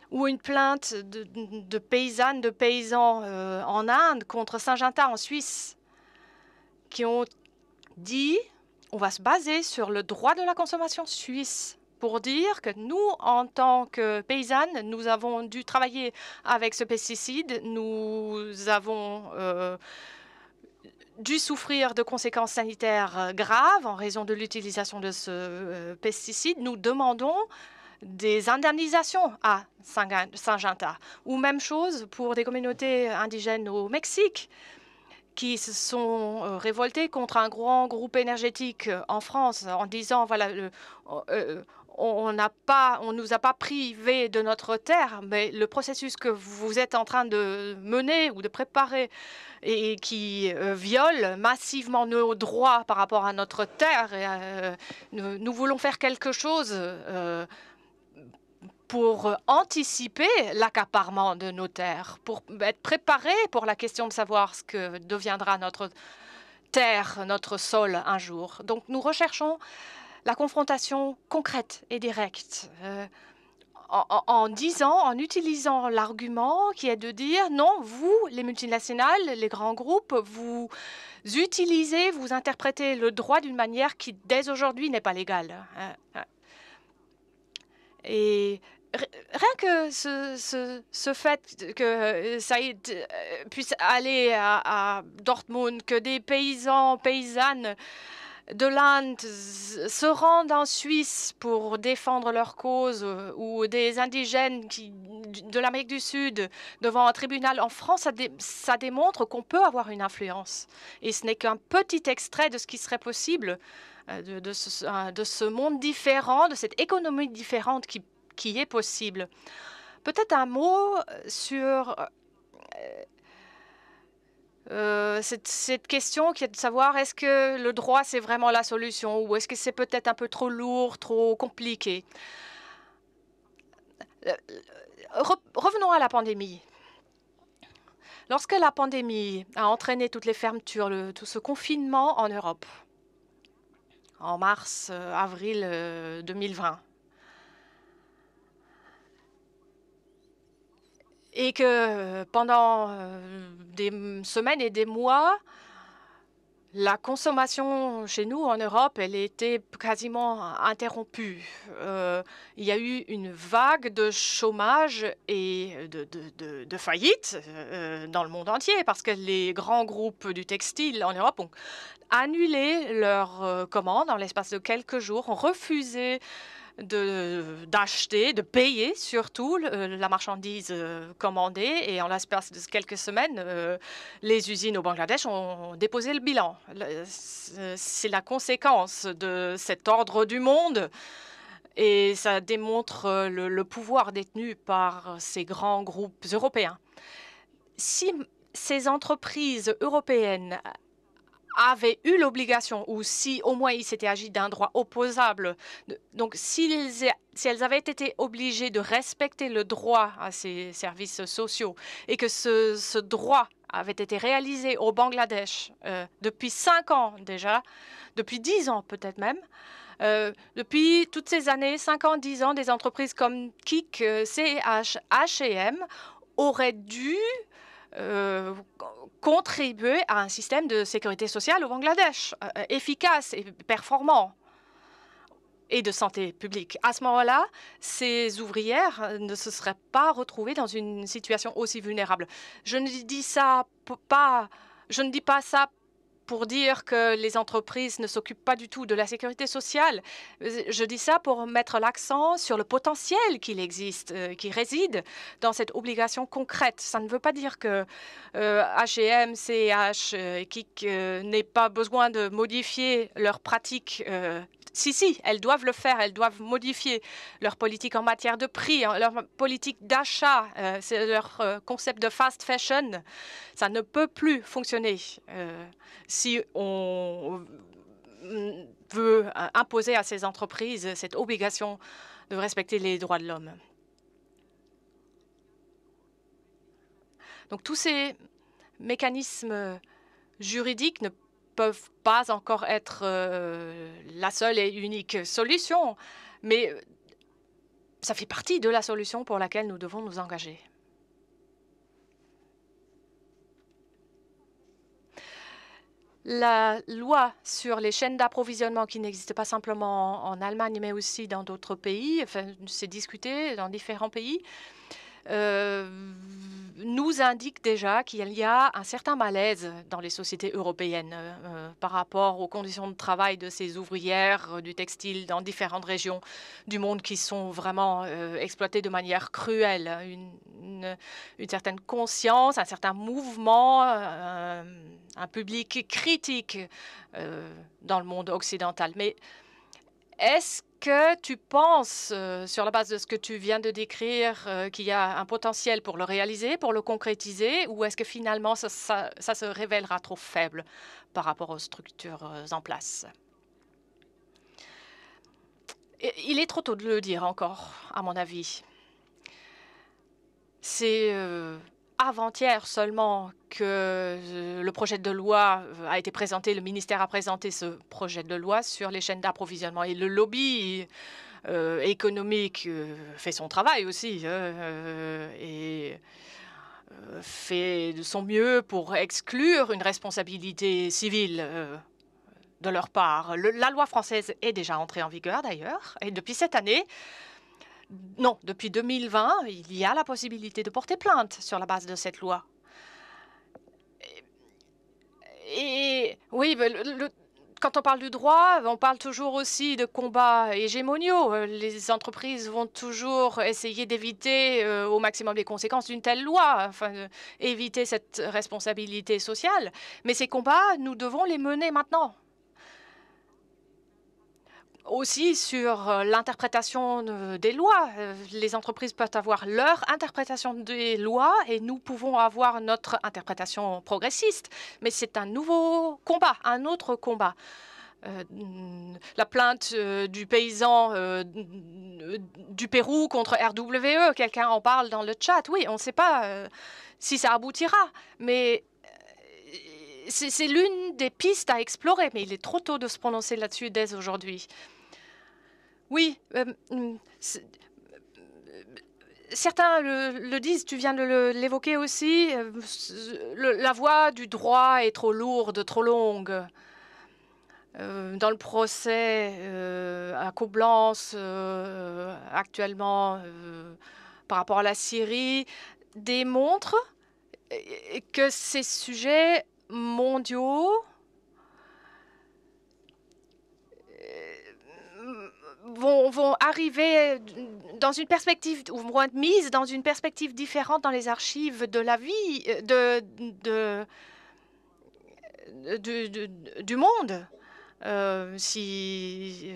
Ou une plainte de, paysannes, de paysans en Inde contre Saint-Ginta en Suisse, qui ont dit on va se baser sur le droit de la consommation suisse pour dire que nous, en tant que paysannes, nous avons dû travailler avec ce pesticide. Nous avons euh, dû souffrir de conséquences sanitaires euh, graves en raison de l'utilisation de ce euh, pesticide. Nous demandons des indemnisations à Syngenta, ou même chose pour des communautés indigènes au Mexique qui se sont révoltées contre un grand groupe énergétique en France en disant voilà, on n'a pas, on nous a pas privés de notre terre, mais le processus que vous êtes en train de mener ou de préparer et, qui euh, viole massivement nos droits par rapport à notre terre, euh, nous, voulons faire quelque chose euh, pour anticiper l'accaparement de nos terres, pour être préparés pour la question de savoir ce que deviendra notre terre, notre sol un jour. Donc nous recherchons la confrontation concrète et directe. Euh, en, disant, en utilisant l'argument qui est de dire non, vous, les multinationales, les grands groupes, vous utilisez, vous interprétez le droit d'une manière qui, dès aujourd'hui, n'est pas légale. Hein, hein. Et rien que ce, fait que euh, Saïd euh, puisse aller à, à Dortmund, que des paysans, paysannes, de l'Inde se rendent en Suisse pour défendre leur cause euh, ou des indigènes qui, de l'Amérique du Sud devant un tribunal en France, ça, démontre qu'on peut avoir une influence. Et ce n'est qu'un petit extrait de ce qui serait possible euh, de, de, ce, monde différent, de cette économie différente qui, est possible. Peut-être un mot sur... Euh, euh, cette, question qui est de savoir est-ce que le droit c'est vraiment la solution ou est-ce que c'est peut-être un peu trop lourd, trop compliqué. Euh, euh, revenons à la pandémie. Lorsque la pandémie a entraîné toutes les fermetures, tout ce confinement en Europe, en mars, avril 2020, et que euh, pendant euh, des semaines et des mois, la consommation chez nous en Europe, elle était quasiment interrompue. Euh, il y a eu une vague de chômage et de, de, faillites dans le monde entier parce que les grands groupes du textile en Europe ont annulé leurs commandes en l'espace de quelques jours, ont refusé d'acheter, de, payer surtout la marchandise euh, commandée. Et en l'espace de quelques semaines, euh, les usines au Bangladesh ont déposé le bilan. C'est la conséquence de cet ordre du monde. Et ça démontre euh, le pouvoir détenu par ces grands groupes européens. Si ces entreprises européennes avaient eu l'obligation, ou si au moins il s'était agi d'un droit opposable, donc si elles avaient été obligées de respecter le droit à ces services sociaux et que ce, droit avait été réalisé au Bangladesh euh, depuis cinq ans déjà, depuis dix ans peut-être même, euh, depuis toutes ces années, 5 ans, 10 ans, des entreprises comme KIK, euh, CH, H&M auraient dû euh, contribuer à un système de sécurité sociale au Bangladesh euh, efficace et performant et de santé publique. À ce moment-là, ces ouvrières euh, ne se seraient pas retrouvées dans une situation aussi vulnérable. Je ne dis ça pas, je ne dis pas ça pour dire que les entreprises ne s'occupent pas du tout de la sécurité sociale. Je dis ça pour mettre l'accent sur le potentiel qu'il existe, euh, qui réside dans cette obligation concrète. Ça ne veut pas dire que euh, H&M, CH, euh, KIC euh, n'aient pas besoin de modifier leurs pratiques euh, si, si, elles doivent le faire, elles doivent modifier leur politique en matière de prix, hein, leur politique d'achat, C'est leur concept de fast fashion. Ça ne peut plus fonctionner si on veut imposer à ces entreprises cette obligation de respecter les droits de l'homme. Donc tous ces mécanismes juridiques ne peuvent pas encore être euh, la seule et unique solution, mais ça fait partie de la solution pour laquelle nous devons nous engager. la loi sur les chaînes d'approvisionnement qui n'existe pas simplement en Allemagne, mais aussi dans d'autres pays, enfin, c'est discuté dans différents pays, euh, nous indique déjà qu'il y a un certain malaise dans les sociétés européennes euh, euh, par rapport aux conditions de travail de ces ouvrières du textile dans différentes régions du monde qui sont vraiment exploitées de manière cruelle. Une, une, certaine conscience, un certain mouvement, un public critique dans le monde occidental. Mais est-ce que tu penses, euh, sur la base de ce que tu viens de décrire, euh, qu'il y a un potentiel pour le réaliser, pour le concrétiser, ou est-ce que finalement ça, se révélera trop faible par rapport aux structures euh, en place Il est trop tôt de le dire encore, à mon avis. C'est avant-hier seulement que euh, le projet de loi euh, a été présenté, le ministère a présenté ce projet de loi sur les chaînes d'approvisionnement et le lobby euh, économique fait son travail aussi hein, et fait de son mieux pour exclure une responsabilité civile de leur part. la loi française est déjà entrée en vigueur d'ailleurs et depuis cette année, non, depuis 2020, il y a la possibilité de porter plainte sur la base de cette loi. Et, oui, quand on parle du droit, on parle toujours aussi de combats hégémoniaux. Les entreprises vont toujours essayer d'éviter euh, au maximum les conséquences d'une telle loi, enfin, euh, éviter cette responsabilité sociale. Mais ces combats, nous devons les mener maintenant aussi sur euh, l'interprétation euh, des lois. Euh, les entreprises peuvent avoir leur interprétation des lois et nous pouvons avoir notre interprétation progressiste. Mais c'est un nouveau combat, un autre combat. la plainte du paysan du Pérou contre RWE, quelqu'un en parle dans le chat. Oui, on ne sait pas si ça aboutira, mais c'est l'une des pistes à explorer, mais il est trop tôt de se prononcer là-dessus dès aujourd'hui. Oui, euh, certains le, disent, tu viens de l'évoquer aussi, euh, la voie du droit est trop lourde, trop longue. Euh, dans le procès à Coblence actuellement par rapport à la Syrie démontre que ces sujets mondiaux euh, vont, vont arriver dans une perspective, ou moins mise dans une perspective différente dans les archives de la vie, euh, de, de, du monde. Euh, si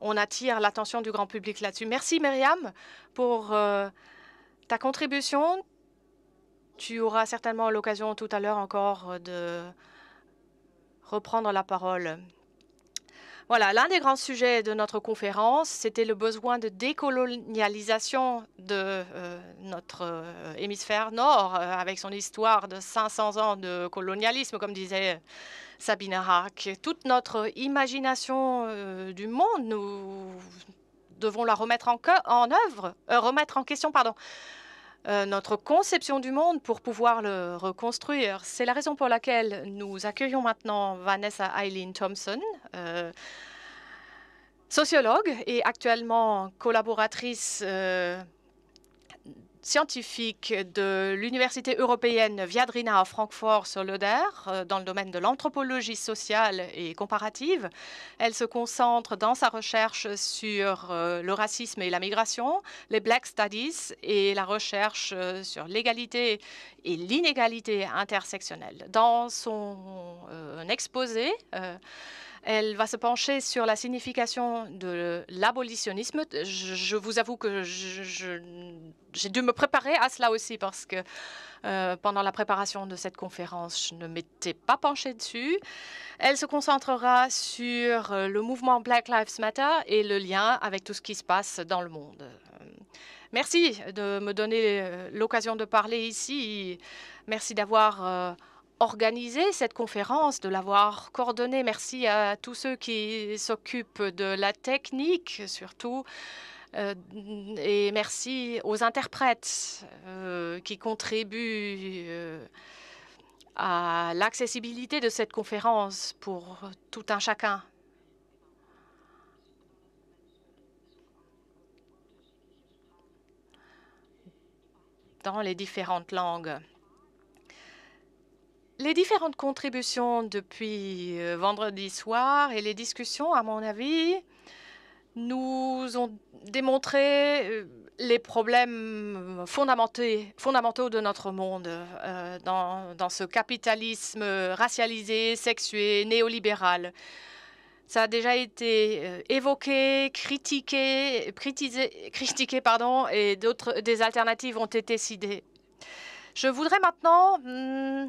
on attire l'attention du grand public là-dessus. Merci Myriam pour ta contribution, tu auras certainement l'occasion tout à l'heure encore euh, de reprendre la parole. Voilà, l'un des grands sujets de notre conférence, c'était le besoin de décolonialisation de euh, notre euh, hémisphère nord, avec son histoire de 500 ans de colonialisme, comme disait Sabine Arak. Toute notre imagination du monde, nous devons la remettre en, en œuvre, remettre en question, pardon, euh, notre conception du monde pour pouvoir le reconstruire. C'est la raison pour laquelle nous accueillons maintenant Vanessa Eileen Thompson, euh, sociologue et actuellement collaboratrice euh, scientifique de l'Université européenne Viadrina à Francfort-sur-l'Oder euh, dans le domaine de l'anthropologie sociale et comparative. Elle se concentre dans sa recherche sur euh, le racisme et la migration, les Black Studies et la recherche euh, sur l'égalité et l'inégalité intersectionnelle. Dans son exposé, elle va se pencher sur la signification de l'abolitionnisme. Je, vous avoue que j'ai dû me préparer à cela aussi parce que euh, pendant la préparation de cette conférence, je ne m'étais pas penchée dessus. Elle se concentrera sur euh, le mouvement Black Lives Matter et le lien avec tout ce qui se passe dans le monde. Merci de me donner euh, l'occasion de parler ici. Merci d'avoir organiser cette conférence, de l'avoir coordonnée. Merci à tous ceux qui s'occupent de la technique, surtout. Euh, et merci aux interprètes euh, qui contribuent euh, à l'accessibilité de cette conférence pour tout un chacun. dans les différentes langues. Les différentes contributions depuis euh, vendredi soir et les discussions, à mon avis, nous ont démontré euh, les problèmes fondamentaux, de notre monde euh, dans, ce capitalisme racialisé, sexué, néolibéral. Ça a déjà été évoqué, critiqué, critiqué pardon, et d'autres des alternatives ont été citées. Je voudrais maintenant hmm,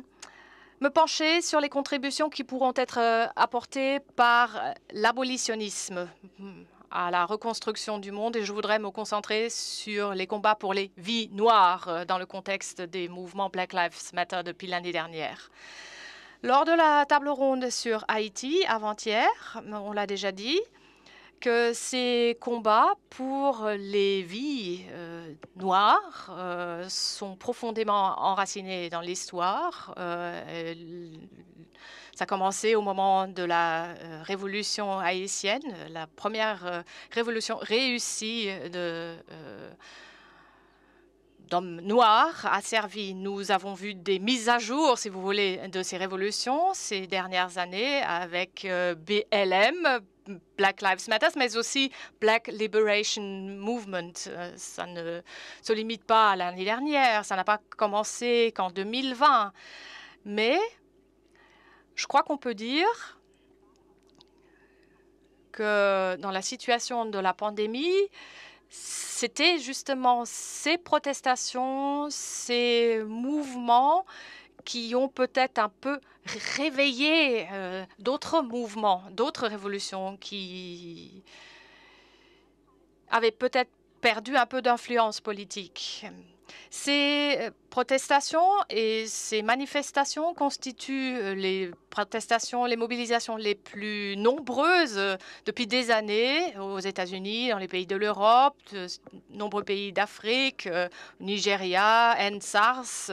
me pencher sur les contributions qui pourront être euh, apportées par euh, l'abolitionnisme hmm, à la reconstruction du monde et je voudrais me concentrer sur les combats pour les vies noires euh, dans le contexte des mouvements Black Lives Matter depuis l'année dernière. Lors de la table ronde sur Haïti avant-hier, on l'a déjà dit, que ces combats pour les vies euh, noires euh, sont profondément enracinés dans l'histoire. Euh, ça a commencé au moment de la révolution haïtienne, la première révolution réussie de d'hommes noirs a servi. Nous avons vu des mises à jour, si vous voulez, de ces révolutions ces dernières années avec BLM, Black Lives Matter, mais aussi Black Liberation Movement. Euh, ça ne se limite pas à l'année dernière, ça n'a pas commencé qu'en 2020. Mais je crois qu'on peut dire que dans la situation de la pandémie, c'était justement ces protestations, ces mouvements qui ont peut-être un peu réveillé euh, d'autres mouvements, d'autres révolutions qui avaient peut-être perdu un peu d'influence politique. Ces euh, protestations et ces manifestations constituent euh, les protestations, les mobilisations les plus nombreuses depuis des années aux États-Unis, dans les pays de l'Europe, de nombreux pays d'Afrique, Nigeria, NSARS,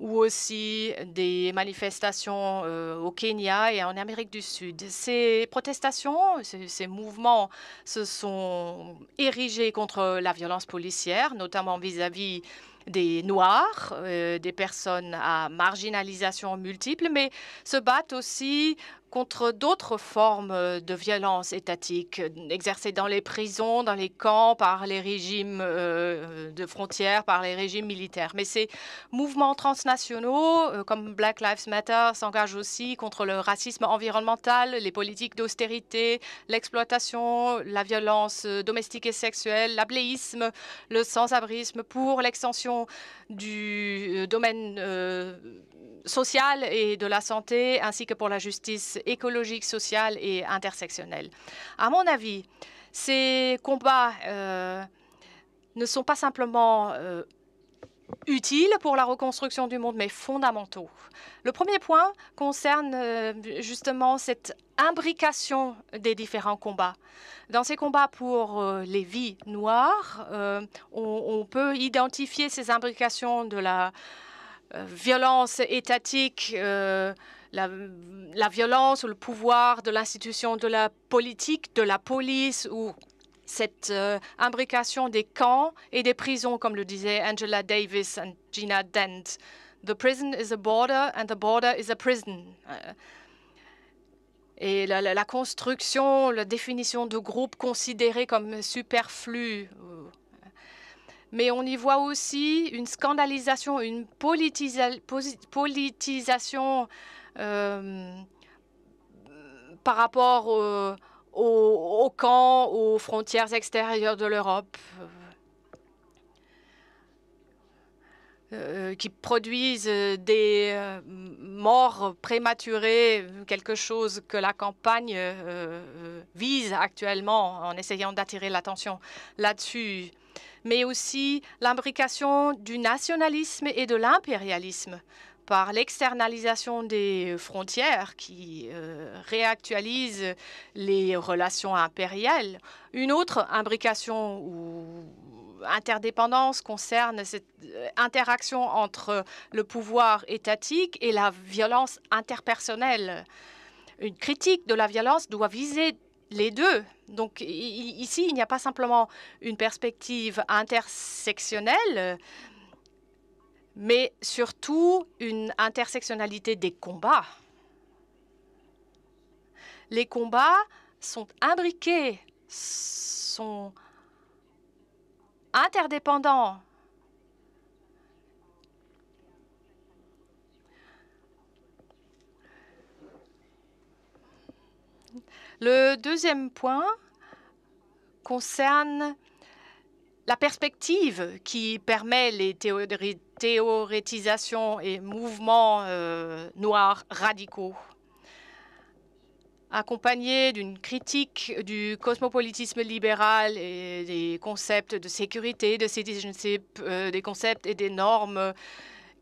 ou aussi des manifestations euh, au Kenya et en Amérique du Sud. Ces protestations, ces, mouvements se sont érigés contre la violence policière, notamment vis-à-vis des Noirs, euh, des personnes à marginalisation multiple, mais se battent aussi contre d'autres formes euh, de violence étatique euh, exercées dans les prisons, dans les camps, par les régimes euh, de frontières, par les régimes militaires. Mais ces mouvements transnationaux, comme Black Lives Matter, s'engagent aussi contre le racisme environnemental, les politiques d'austérité, l'exploitation, la violence domestique et sexuelle, l'abléisme, le sans-abrisme pour l'extension du domaine social et de la santé, ainsi que pour la justice écologique, sociale et intersectionnelle. À mon avis, ces combats euh, ne sont pas simplement euh, utiles pour la reconstruction du monde, mais fondamentaux. Le premier point concerne euh, justement cette imbrication des différents combats. Dans ces combats pour les vies noires, on, on, peut identifier ces imbrications de la violence étatique la, violence ou le pouvoir de l'institution de la politique, de la police ou cette euh, imbrication des camps et des prisons, comme le disaient Angela Davis et Gina Dent. The prison is a border and the border is a prison. Euh, et la, construction, la définition de groupes considérés comme superflus. Mais on y voit aussi une scandalisation, une politisation euh, par rapport euh, aux camps, aux frontières extérieures de l'Europe. Euh, qui produisent des morts prématurées, quelque chose que la campagne vise actuellement en essayant d'attirer l'attention là-dessus, mais aussi l'imbrication du nationalisme et de l'impérialisme par l'externalisation des frontières qui euh, réactualise les relations impériales. Une autre imbrication ou interdépendance concerne cette euh, interaction entre le pouvoir étatique et la violence interpersonnelle. Une critique de la violence doit viser les deux. Donc ici, il n'y a pas simplement une perspective intersectionnelle mais surtout une intersectionnalité des combats. Les combats sont imbriqués, sont interdépendants. Le deuxième point concerne la perspective qui permet les théories théorétisation et mouvements euh, noirs radicaux, accompagnés d'une critique du cosmopolitisme libéral et des concepts de sécurité, de citizenship, euh, des concepts et des normes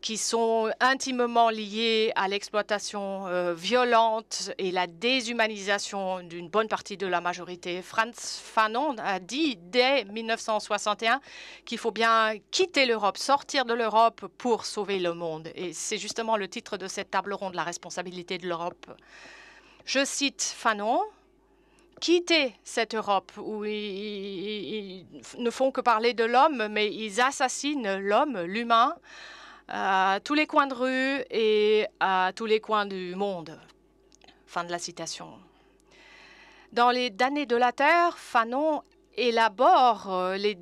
qui sont intimement liées à l'exploitation euh, violente et la déshumanisation d'une bonne partie de la majorité. Franz Fanon a dit dès 1961 qu'il faut bien quitter l'Europe, sortir de l'Europe pour sauver le monde. Et c'est justement le titre de cette table ronde, la responsabilité de l'Europe. Je cite Fanon, quitter cette Europe où ils, ne font que parler de l'homme, mais ils assassinent l'homme, l'humain, à tous les coins de rue et à tous les coins du monde. Fin de la citation. Dans les damnés de la Terre, Fanon élabore euh, les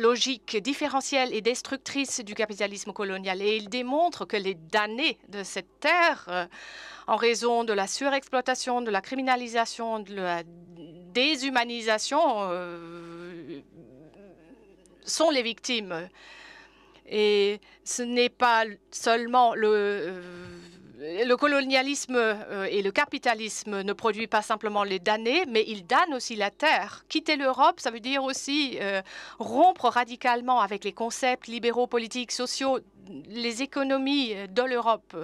logiques différentielles et destructrices du capitalisme colonial et il démontre que les damnés de cette terre, euh, en raison de la surexploitation, de la criminalisation, de la déshumanisation, euh, sont les victimes. Et ce n'est pas seulement le euh, le colonialisme euh, et le capitalisme ne produisent pas simplement les damnés, mais ils damnent aussi la terre. Quitter l'Europe, ça veut dire aussi euh, rompre radicalement avec les concepts libéraux, politiques, sociaux, les économies de l'Europe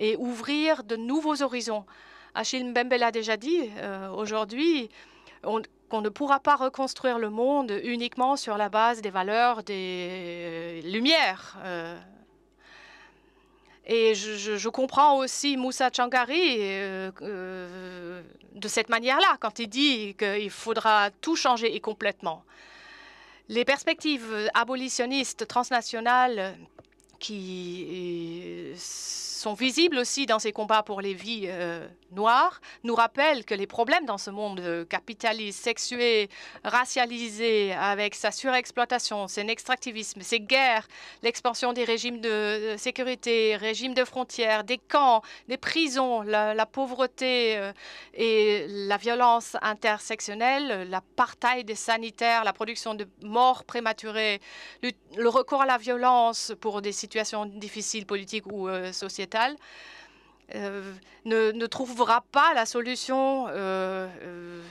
et ouvrir de nouveaux horizons. Achille Mbembe l'a déjà dit, aujourd'hui, on, qu'on ne pourra pas reconstruire le monde uniquement sur la base des valeurs des euh, Lumières. Euh. Et je, comprends aussi Moussa Changari euh, de cette manière-là, quand il dit qu'il faudra tout changer et complètement. Les perspectives abolitionnistes transnationales qui sont visibles aussi dans ces combats pour les vies euh, Noir nous rappelle que les problèmes dans ce monde capitaliste, sexué, racialisé, avec sa surexploitation, son extractivisme, ses guerres, l'expansion des régimes de sécurité, régimes de frontières, des camps, des prisons, la, pauvreté euh, et la violence intersectionnelle, la partaille des sanitaires, la production de morts prématurées, le, recours à la violence pour des situations difficiles politiques ou euh, sociétales, euh, ne, trouvera pas la solution euh, euh,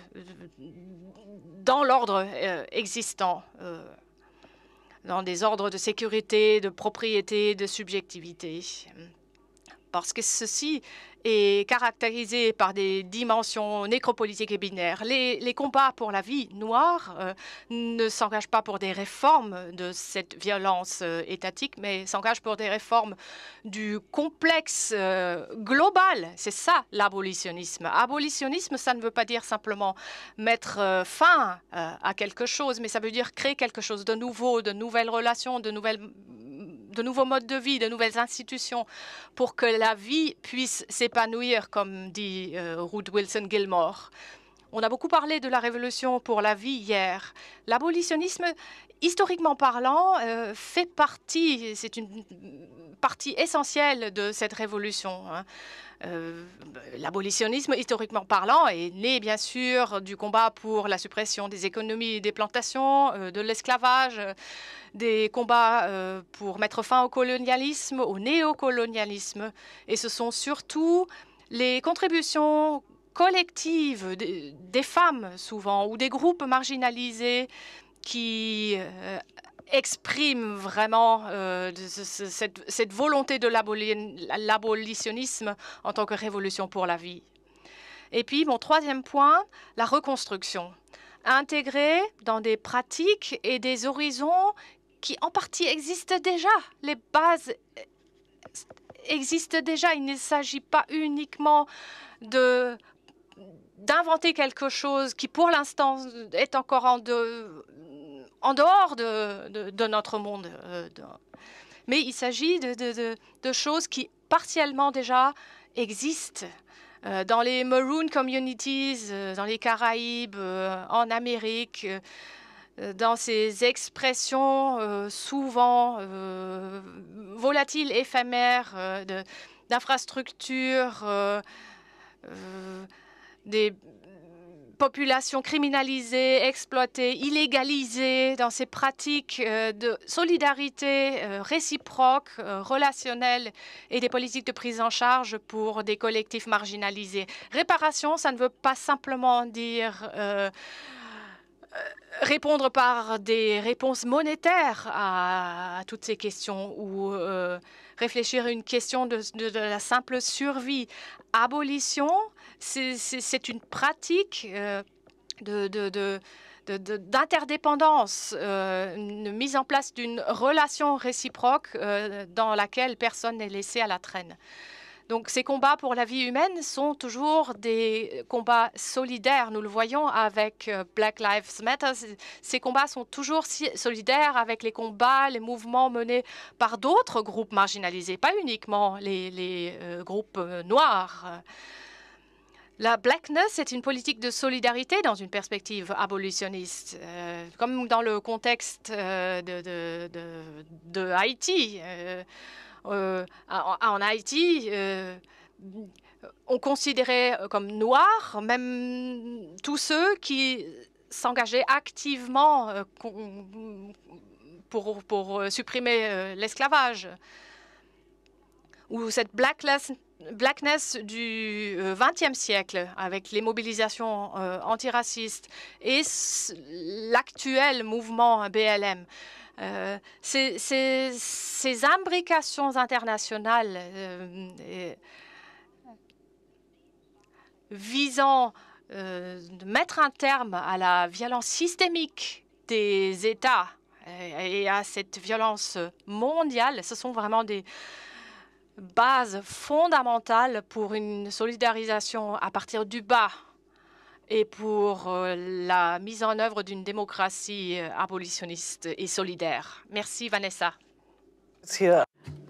dans l'ordre existant, dans des ordres de sécurité, de propriété, de subjectivité. Parce que ceci est caractérisé par des dimensions nécropolitiques et binaires. Les, combats pour la vie noire euh, ne s'engagent pas pour des réformes de cette violence euh, étatique, mais s'engagent pour des réformes du complexe euh, global. C'est ça l'abolitionnisme. Abolitionnisme, ça ne veut pas dire simplement mettre fin à quelque chose, mais ça veut dire créer quelque chose de nouveau, de nouvelles relations, de nouvelles de nouveaux modes de vie, de nouvelles institutions pour que la vie puisse s'épanouir, comme dit euh, Ruth Wilson Gilmore. On a beaucoup parlé de la révolution pour la vie hier. L'abolitionnisme, historiquement parlant, euh, fait partie, c'est une partie essentielle de cette révolution. Hein. Euh, l'abolitionnisme, historiquement parlant, est né bien sûr du combat pour la suppression des économies des plantations, euh, de l'esclavage, des combats pour mettre fin au colonialisme, au néocolonialisme. Et ce sont surtout les contributions collective des, femmes souvent ou des groupes marginalisés qui euh, expriment vraiment euh, cette, cette, volonté de l'abolitionnisme en tant que révolution pour la vie. Et puis mon troisième point, la reconstruction. Intégrer dans des pratiques et des horizons qui en partie existent déjà. Les bases euh, existent déjà. Il ne s'agit pas uniquement de d'inventer quelque chose qui, pour l'instant, est encore en, dehors de, notre monde. Euh, mais il s'agit de, choses qui, partiellement déjà, existent. Euh, dans les Maroon Communities, euh, dans les Caraïbes, en Amérique, dans ces expressions souvent volatiles, éphémères, d'infrastructures des populations criminalisées, exploitées, illégalisées dans ces pratiques euh, de solidarité euh, réciproque, euh, relationnelle et des politiques de prise en charge pour des collectifs marginalisés. Réparation, ça ne veut pas simplement dire... répondre par des réponses monétaires à, toutes ces questions ou réfléchir à une question de, la simple survie. Abolition, c'est une pratique euh, d'interdépendance, euh, une mise en place d'une relation réciproque euh, dans laquelle personne n'est laissé à la traîne. Donc ces combats pour la vie humaine sont toujours des combats solidaires. Nous le voyons avec Black Lives Matter. Ces combats sont toujours solidaires avec les combats, les mouvements menés par d'autres groupes marginalisés, pas uniquement les, groupes noirs. La blackness est une politique de solidarité dans une perspective abolitionniste, euh, comme dans le contexte euh, de, Haïti. Euh, en, Haïti, on considérait comme noirs même tous ceux qui s'engageaient activement pour, pour supprimer l'esclavage. Ou cette blackness blackness du XXe euh, siècle, avec les mobilisations euh, antiracistes et l'actuel mouvement BLM. Euh, ces, imbrications internationales visant de mettre un terme à la violence systémique des États et à cette violence mondiale, ce sont vraiment des, base fondamentale pour une solidarisation à partir du bas et pour euh, la mise en œuvre d'une démocratie euh, abolitionniste et solidaire. Merci, Vanessa.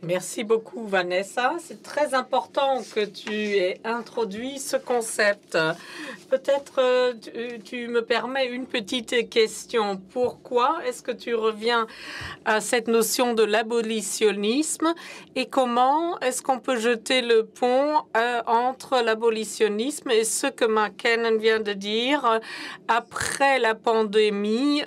Merci beaucoup, Vanessa. C'est très important que tu aies introduit ce concept. Peut-être euh, tu, tu me permets une petite question. Pourquoi est-ce que tu reviens à cette notion de l'abolitionnisme et comment est-ce qu'on peut jeter le pont euh, entre l'abolitionnisme et ce que McKinnon vient de dire euh, après la pandémie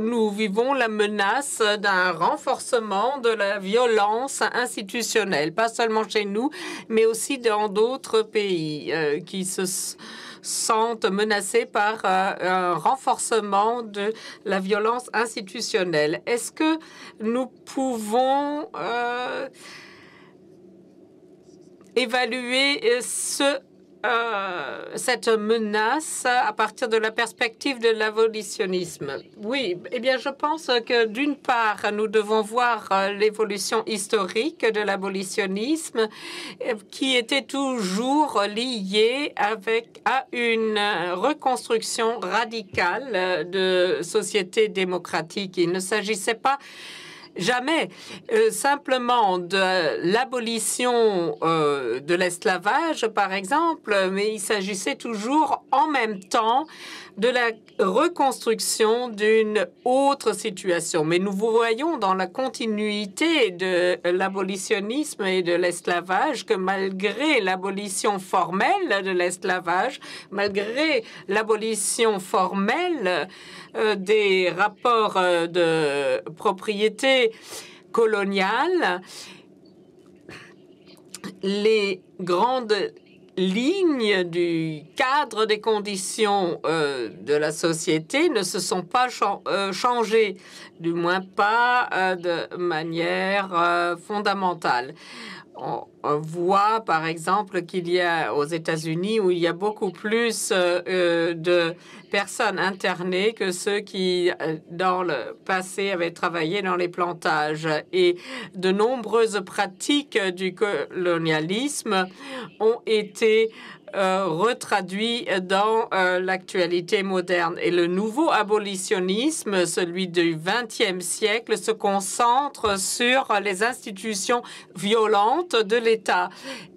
Nous vivons la menace d'un renforcement de la vie violence institutionnelle, pas seulement chez nous, mais aussi dans d'autres pays euh, qui se sentent menacés par euh, un renforcement de la violence institutionnelle. Est-ce que nous pouvons euh, évaluer ce euh, cette menace à partir de la perspective de l'abolitionnisme Oui, eh bien, je pense que d'une part, nous devons voir euh, l'évolution historique de l'abolitionnisme euh, qui était toujours liée avec, à une reconstruction radicale de sociétés démocratiques. Il ne s'agissait pas Jamais. Euh, simplement de l'abolition euh, de l'esclavage, par exemple, mais il s'agissait toujours en même temps de la reconstruction d'une autre situation. Mais nous vous voyons dans la continuité de l'abolitionnisme et de l'esclavage que malgré l'abolition formelle de l'esclavage, malgré l'abolition formelle euh, des rapports euh, de propriété coloniale, les grandes lignes du cadre des conditions euh, de la société ne se sont pas euh, changées, du moins pas euh, de manière fondamentale on, voit, par exemple, qu'il y a aux États-Unis où il y a beaucoup plus euh, euh, de personnes internées que ceux qui, euh, dans le passé, avaient travaillé dans les plantages. Et de nombreuses pratiques du colonialisme ont été euh, retraduit dans euh, l'actualité moderne. Et le nouveau abolitionnisme, celui du XXe siècle, se concentre sur les institutions violentes de l'État.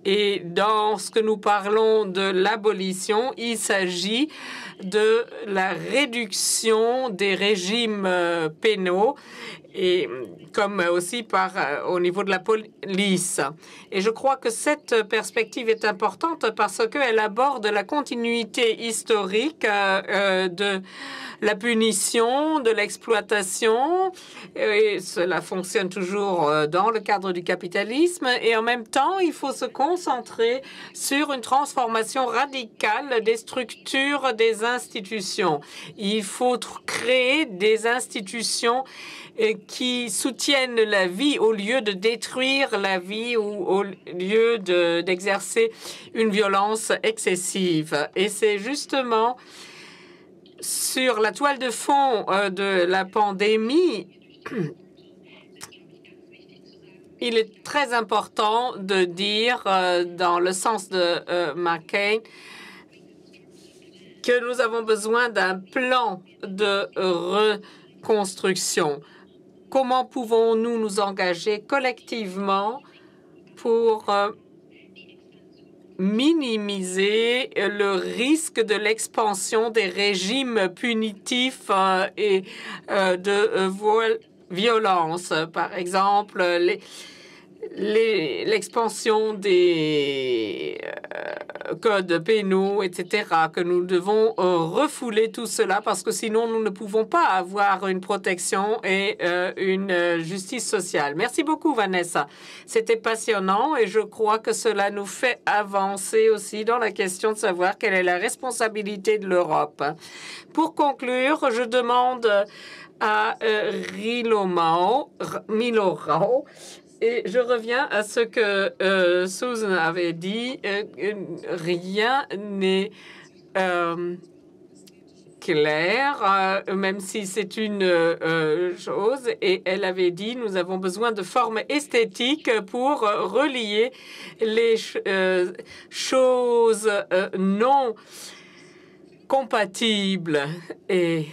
Et dans ce que nous parlons de l'abolition, il s'agit de la réduction des régimes euh, pénaux et euh, comme euh, aussi par euh, au niveau de la police. Et je crois que cette perspective est importante parce qu'elle aborde la continuité historique de la punition, de l'exploitation. Et cela fonctionne toujours euh, dans le cadre du capitalisme. Et en même temps, il faut se concentrer sur une transformation radicale des structures, des institutions. Il faut créer des institutions euh, qui soutiennent la vie au lieu de détruire la vie ou au lieu d'exercer une violence excessive. Et c'est justement sur la toile de fond euh, de la pandémie, il est très important de dire, euh, dans le sens de euh, McCain, que nous avons besoin d'un plan de reconstruction. Comment pouvons-nous nous engager collectivement pour minimiser le risque de l'expansion des régimes punitifs euh, et euh, de euh, violence. Par exemple, l'expansion les, des codes pénaux, etc., que nous devons euh, refouler tout cela parce que sinon nous ne pouvons pas avoir une protection et euh, une euh, justice sociale. Merci beaucoup, Vanessa. C'était passionnant et je crois que cela nous fait avancer aussi dans la question de savoir quelle est la responsabilité de l'Europe. Pour conclure, je demande à Rilomao, Milorao et je reviens à ce que euh, Susan avait dit. Euh, euh, rien n'est clair, même si c'est une chose. Et elle avait dit, nous avons besoin de formes esthétiques pour relier les choses non compatibles. Et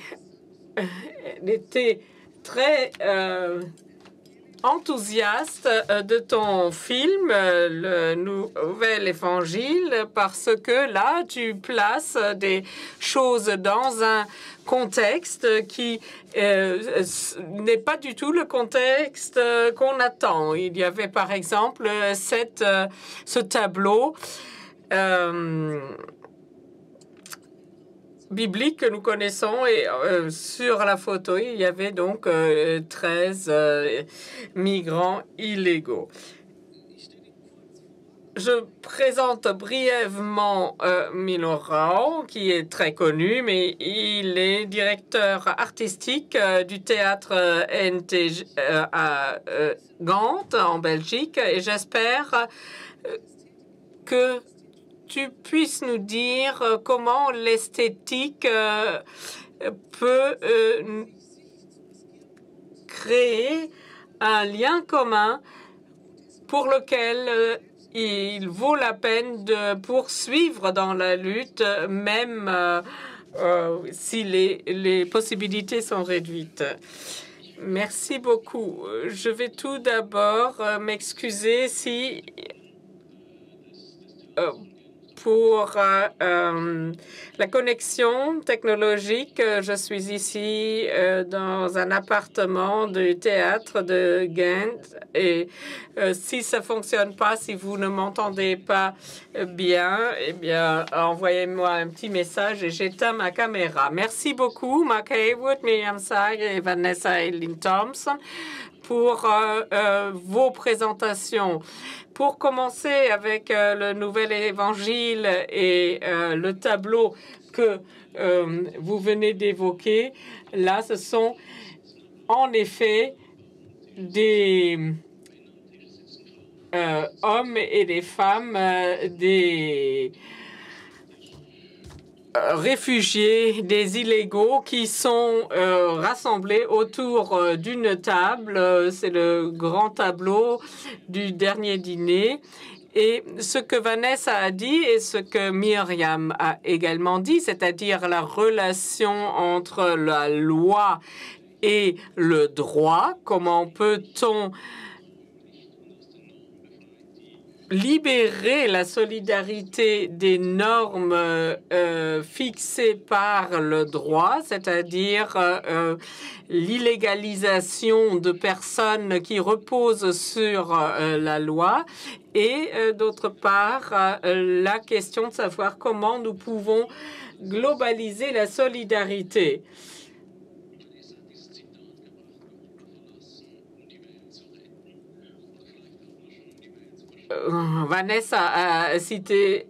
elle était très enthousiaste euh, de ton film, euh, le Nouvel Évangile, parce que là, tu places des choses dans un contexte qui euh, n'est pas du tout le contexte qu'on attend. Il y avait par exemple cette, ce tableau biblique que nous connaissons. Et euh, sur la photo, il y avait donc 13 euh, euh, migrants illégaux. Je présente brièvement euh, qui est très connu, mais il est directeur artistique du théâtre NT à Gand, en Belgique, et j'espère que tu puisses nous dire euh, comment l'esthétique euh, peut euh, créer un lien commun pour lequel il vaut la peine de poursuivre dans la lutte, même si les, les, possibilités sont réduites. Merci beaucoup. Je vais tout d'abord m'excuser si pour euh, euh, la connexion technologique. Je suis ici euh, dans un appartement du théâtre de Ghent et si ça fonctionne pas, si vous ne m'entendez pas bien, eh bien, envoyez-moi un petit message et j'éteins ma caméra. Merci beaucoup, Mark Haywood, Miriam et Vanessa Eileen Thompson pour euh, euh, vos présentations. Pour commencer avec euh, le nouvel évangile et le tableau que vous venez d'évoquer, là, ce sont en effet des hommes et des femmes, des euh, réfugiés, des illégaux qui sont euh, rassemblés autour euh, d'une table. C'est le grand tableau du dernier dîner. Et ce que Vanessa a dit et ce que Myriam a également dit, c'est-à-dire la relation entre la loi et le droit, comment peut-on libérer la solidarité des normes euh, fixées par le droit, c'est-à-dire euh, l'illégalisation de personnes qui reposent sur euh, la loi, et d'autre part la question de savoir comment nous pouvons globaliser la solidarité. Euh, Vanessa euh, a cité,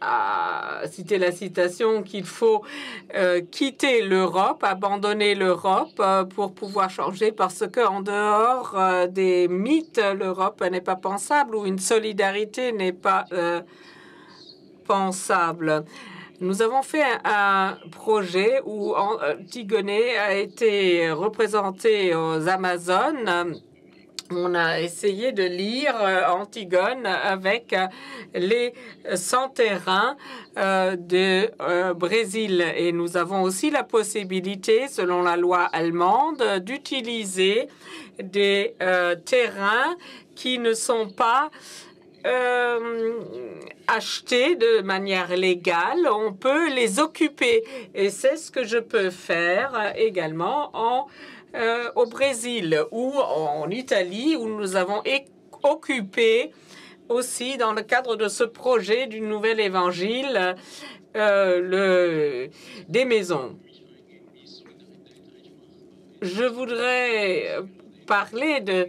la citation qu'il faut euh, quitter l'Europe, abandonner l'Europe pour pouvoir changer parce que en dehors des mythes, l'Europe n'est pas pensable ou une solidarité n'est pas pensable. Nous avons fait un projet où Antigone a été représenté aux Amazones on a essayé de lire euh, Antigone avec euh, les sans-terrains euh, de Brésil. Et nous avons aussi la possibilité, selon la loi allemande, d'utiliser des terrains qui ne sont pas achetés de manière légale, on peut les occuper. Et c'est ce que je peux faire également en euh, au Brésil ou en Italie, où nous avons occupé aussi dans le cadre de ce projet du nouvel évangile euh, le, des maisons. Je voudrais parler de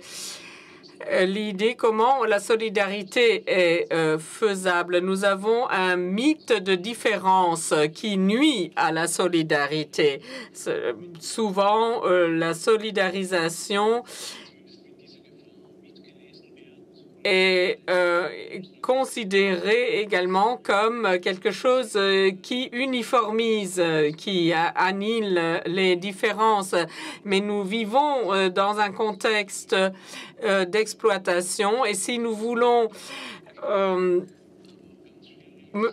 euh, l'idée comment la solidarité est euh, faisable. Nous avons un mythe de différence qui nuit à la solidarité. Souvent, euh, la solidarisation est euh, considéré également comme euh, quelque chose euh, qui uniformise, qui annule les différences. Mais nous vivons dans un contexte d'exploitation et si nous voulons euh,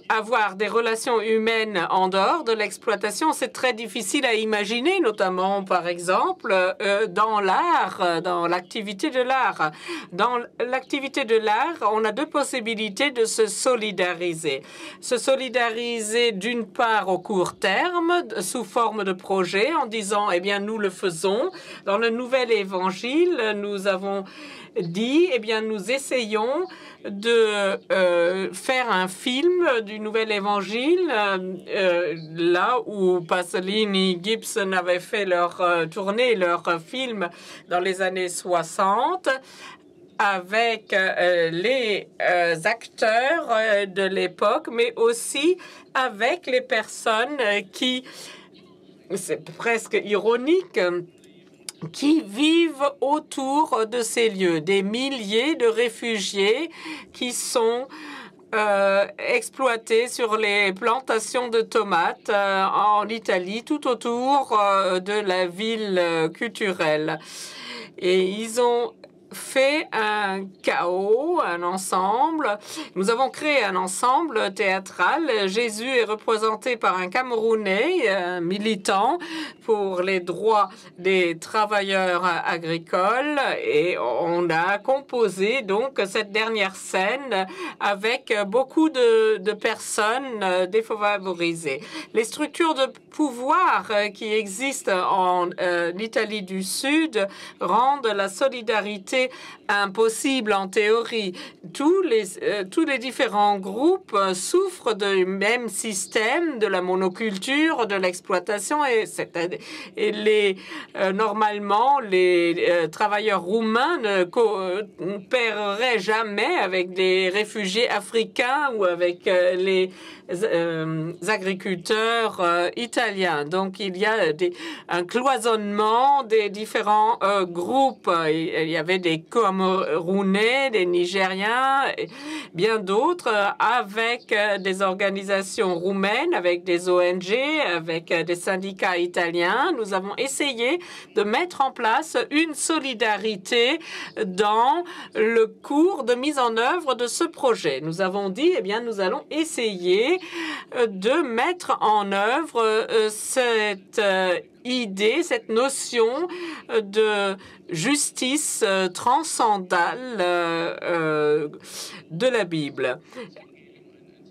avoir des relations humaines en dehors de l'exploitation, c'est très difficile à imaginer, notamment par exemple euh, dans l'art, dans l'activité de l'art. Dans l'activité de l'art, on a deux possibilités de se solidariser. Se solidariser d'une part au court terme, sous forme de projet, en disant, eh bien, nous le faisons. Dans le nouvel évangile, nous avons dit, eh bien, nous essayons de euh, faire un film du Nouvel Évangile, euh, euh, là où Pasolini et Gibson avaient fait leur tournée, leur film dans les années 60, avec les acteurs de l'époque, mais aussi avec les personnes qui, c'est presque ironique, qui vivent autour de ces lieux, des milliers de réfugiés qui sont euh, exploités sur les plantations de tomates euh, en Italie, tout autour euh, de la ville culturelle. Et ils ont fait un chaos, un ensemble. Nous avons créé un ensemble théâtral. Jésus est représenté par un Camerounais euh, militant pour les droits des travailleurs agricoles et on a composé donc cette dernière scène avec beaucoup de, personnes défavorisées. Les structures de pouvoir qui existent en euh, Italie du Sud rendent la solidarité impossible en théorie. Tous les, euh, tous les différents groupes euh, souffrent du même système, de la monoculture, de l'exploitation. Et, et les, euh, normalement, les travailleurs roumains ne coopéreraient jamais avec des réfugiés africains ou avec les agriculteurs italiens. Donc il y a des, un cloisonnement des différents groupes. Il y avait des des Camerounais, des Nigériens, et bien d'autres, avec euh, des organisations roumaines, avec des ONG, avec euh, des syndicats italiens. Nous avons essayé de mettre en place une solidarité dans le cours de mise en œuvre de ce projet. Nous avons dit, eh bien, nous allons essayer euh, de mettre en œuvre cette idée, cette notion euh, de justice euh, transcendale euh, de la Bible.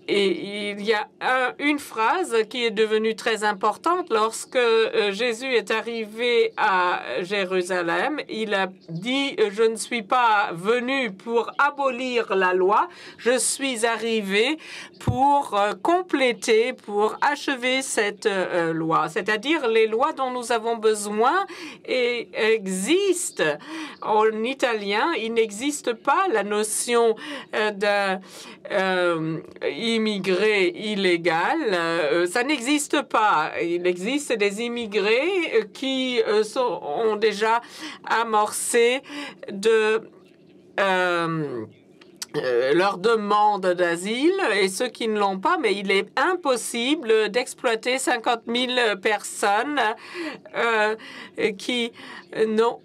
Et il y a une phrase qui est devenue très importante lorsque euh, Jésus est arrivé à Jérusalem. Il a dit, je ne suis pas venu pour abolir la loi, je suis arrivé pour euh, compléter, pour achever cette euh, loi. C'est-à-dire les lois dont nous avons besoin et existent. En italien, il n'existe pas la notion de. Immigrés illégal, euh, ça n'existe pas. Il existe des immigrés euh, qui euh, ont déjà amorcé de leur demande d'asile et ceux qui ne l'ont pas, mais il est impossible d'exploiter 50 000 personnes qui n'ont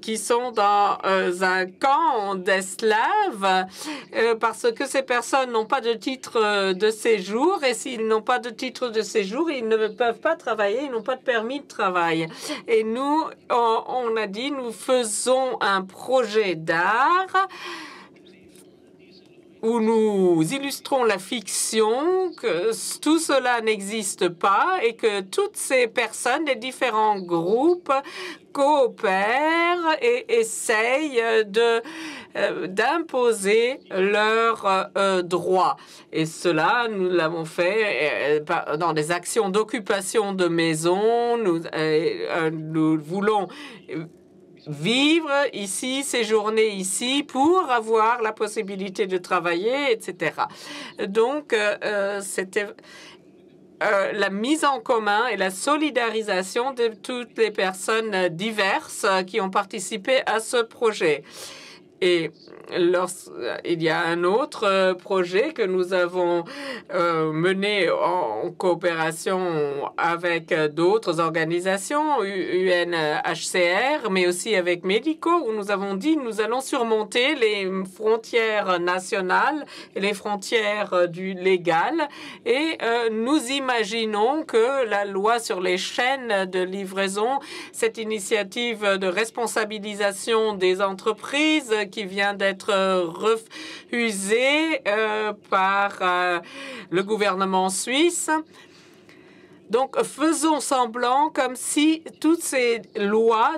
qui sont dans euh, un camp d'esclaves euh, parce que ces personnes n'ont pas de titre euh, de séjour et s'ils n'ont pas de titre de séjour, ils ne peuvent pas travailler, ils n'ont pas de permis de travail. Et nous, on, a dit, nous faisons un projet d'art où nous illustrons la fiction, que tout cela n'existe pas et que toutes ces personnes des différents groupes coopèrent et essayent de euh, d'imposer leurs euh, droits. Et cela, nous l'avons fait euh, dans des actions d'occupation de maisons. Nous, nous voulons vivre ici, séjourner ici pour avoir la possibilité de travailler, etc. Donc, euh, euh, c'était euh, la mise en commun et la solidarisation de toutes les personnes diverses qui ont participé à ce projet. Et lors, euh, il y a un autre euh, projet que nous avons euh, mené en coopération avec d'autres organisations, UNHCR, mais aussi avec Médicaux, où nous avons dit nous allons surmonter les frontières nationales et les frontières du légal. Et nous imaginons que la loi sur les chaînes de livraison, cette initiative de responsabilisation des entreprises qui vient d'être euh, refusé euh, par euh, le gouvernement suisse. Donc, faisons semblant comme si toutes ces lois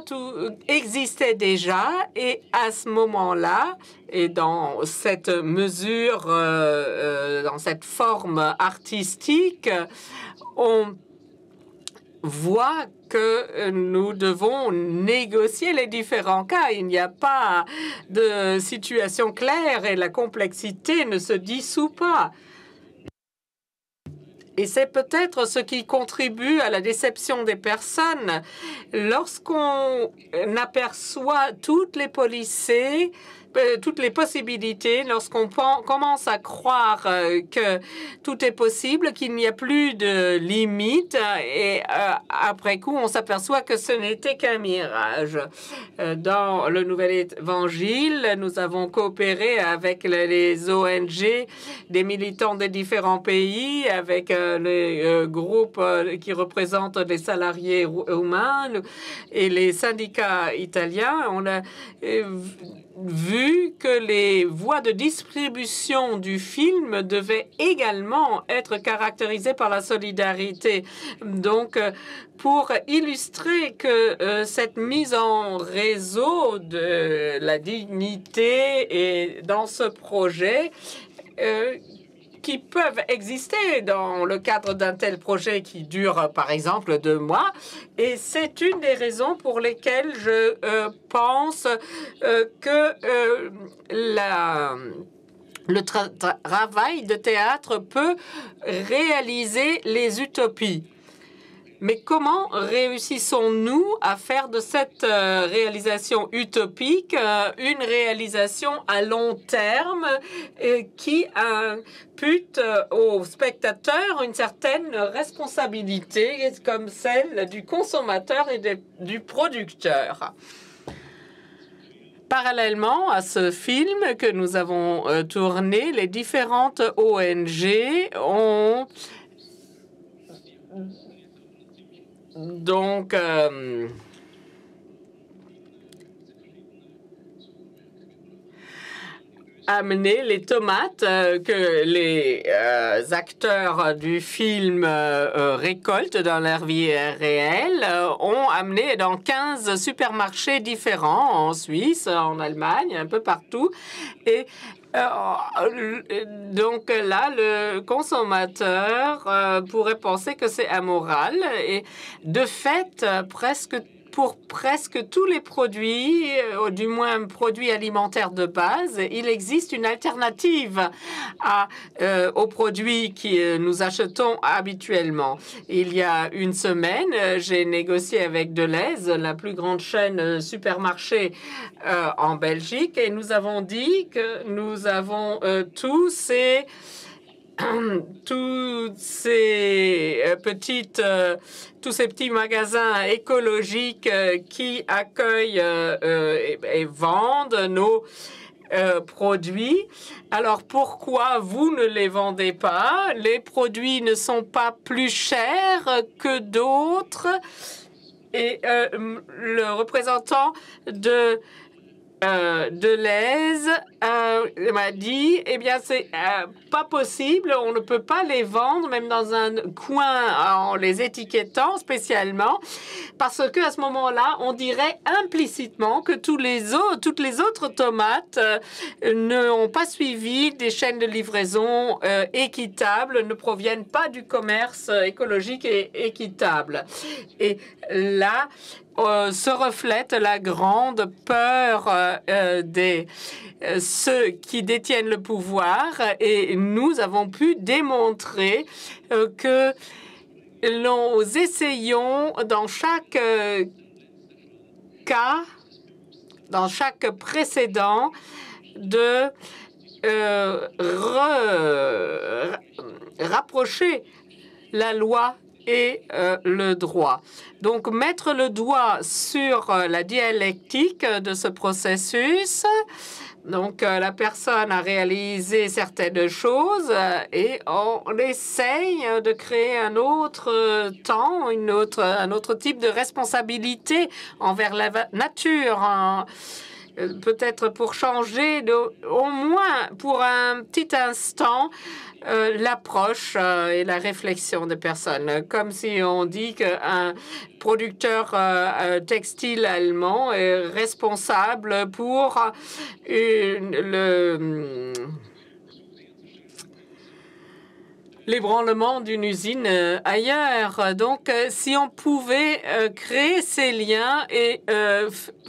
existaient déjà et à ce moment-là, et dans cette mesure, dans cette forme artistique, on peut voit que euh, nous devons négocier les différents cas. Il n'y a pas de situation claire et la complexité ne se dissout pas. Et c'est peut-être ce qui contribue à la déception des personnes. Lorsqu'on aperçoit toutes les policiers, euh, toutes les possibilités, lorsqu'on commence à croire euh, que tout est possible, qu'il n'y a plus de limites, et euh, après coup, on s'aperçoit que ce n'était qu'un mirage. Dans le Nouvel Évangile, nous avons coopéré avec les ONG des militants de différents pays, avec les groupes qui représentent les salariés roumains et les syndicats italiens. On a vu que les voies de distribution du film devaient également être caractérisées par la solidarité. Donc, euh, pour illustrer que euh, cette mise en réseau de la dignité est dans ce projet, euh, qui peuvent exister dans le cadre d'un tel projet qui dure par exemple deux mois. Et c'est une des raisons pour lesquelles je euh, pense euh, que euh, le travail de théâtre peut réaliser les utopies. Mais comment réussissons-nous à faire de cette euh, réalisation utopique euh, une réalisation à long terme euh, qui impute aux spectateurs une certaine responsabilité comme celle du consommateur et du producteur parallèlement à ce film que nous avons tourné, les différentes ONG ont donc, euh, amener les tomates euh, que les euh, acteurs du film récoltent dans leur vie réelle ont amené dans 15 supermarchés différents en Suisse, en Allemagne, un peu partout. Et euh, euh, donc là, le consommateur euh, pourrait penser que c'est amoral et de fait, presque pour presque tous les produits, euh, ou du moins produits alimentaires de base, il existe une alternative à, euh, aux produits que euh, nous achetons habituellement. Il y a une semaine, j'ai négocié avec Deleuze, la plus grande chaîne supermarché en Belgique, et nous avons dit que nous avons tous ces tous ces euh, petites, euh, tous ces petits magasins écologiques euh, qui accueillent et, vendent nos produits. Alors pourquoi vous ne les vendez pas Les produits ne sont pas plus chers que d'autres. Et le représentant de euh, de l'aise, euh, m'a dit, eh bien, c'est euh, pas possible, on ne peut pas les vendre, même dans un coin, en les étiquetant spécialement, parce que à ce moment-là, on dirait implicitement que tous les autres, toutes les autres tomates n'ont pas suivi des chaînes de livraison équitables, ne proviennent pas du commerce écologique et équitable. Et là, euh, se reflète la grande peur euh, des euh, ceux qui détiennent le pouvoir et nous avons pu démontrer que nous essayons dans chaque cas, dans chaque précédent, de rapprocher la loi et euh, le droit. Donc mettre le doigt sur euh, la dialectique de ce processus, donc euh, la personne a réalisé certaines choses et on essaye de créer un autre temps, une autre, un autre type de responsabilité envers la nature. Hein. Euh, peut-être pour changer au moins pour un petit instant euh, l'approche euh, et la réflexion des personnes. Comme si on dit qu'un producteur textile allemand est responsable pour le l'ébranlement d'une usine euh, ailleurs. Donc, euh, si on pouvait euh, créer ces liens et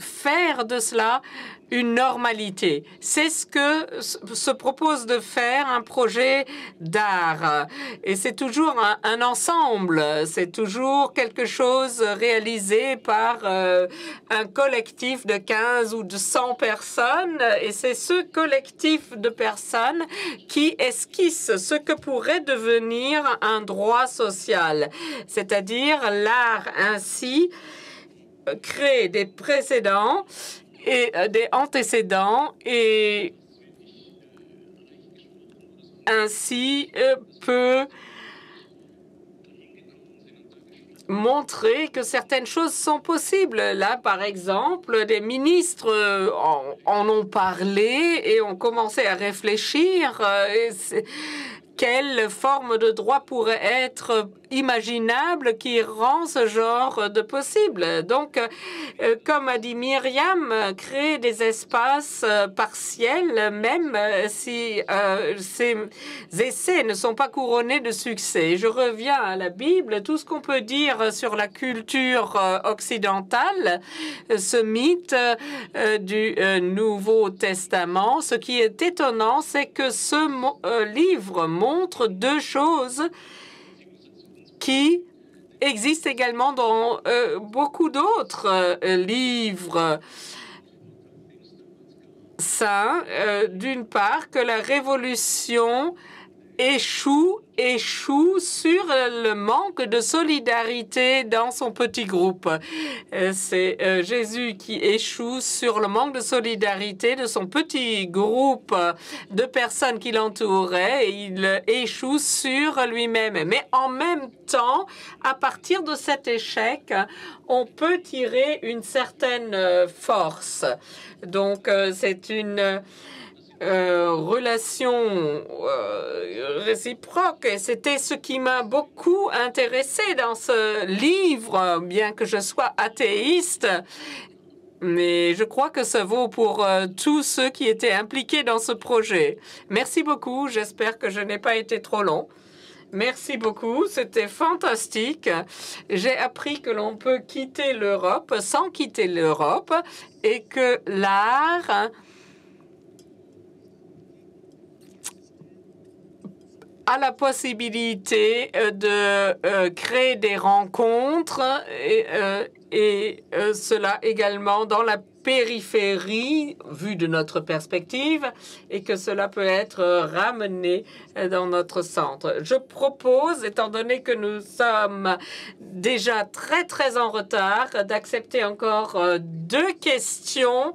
faire de cela une normalité. C'est ce que se propose de faire un projet d'art. Et c'est toujours un, ensemble, c'est toujours quelque chose réalisé par euh, un collectif de 15 ou de 100 personnes. Et c'est ce collectif de personnes qui esquisse ce que pourrait devenir un droit social, c'est-à-dire l'art ainsi euh, crée des précédents et euh, des antécédents et ainsi euh, peut montrer que certaines choses sont possibles. Là, par exemple, des ministres euh, en, ont parlé et ont commencé à réfléchir. Et quelle forme de droit pourrait être imaginable qui rend ce genre de possible. Donc, euh, comme a dit Myriam, créer des espaces euh, partiels, même euh, si ces essais ne sont pas couronnés de succès. Je reviens à la Bible. Tout ce qu'on peut dire sur la culture occidentale, ce mythe du Nouveau Testament, ce qui est étonnant, c'est que ce livre montre deux choses qui existent également dans euh, beaucoup d'autres euh, livres. Ça, euh, d'une part, que la révolution échoue, échoue sur le manque de solidarité dans son petit groupe. Euh, c'est euh, Jésus qui échoue sur le manque de solidarité de son petit groupe de personnes qui l'entouraient. Il échoue sur lui-même. Mais en même temps, à partir de cet échec, on peut tirer une certaine euh, force. Donc, c'est une... Euh, relations réciproques. Euh, réciproque. Et c'était ce qui m'a beaucoup intéressé dans ce livre, bien que je sois athéiste. Mais je crois que ça vaut pour euh, tous ceux qui étaient impliqués dans ce projet. Merci beaucoup. J'espère que je n'ai pas été trop long. Merci beaucoup, c'était fantastique. J'ai appris que l'on peut quitter l'Europe sans quitter l'Europe et que l'art à la possibilité euh, de euh, créer des rencontres et, euh, cela également dans la périphérie, vu de notre perspective, et que cela peut être ramené dans notre centre. Je propose, étant donné que nous sommes déjà très très en retard, d'accepter encore deux questions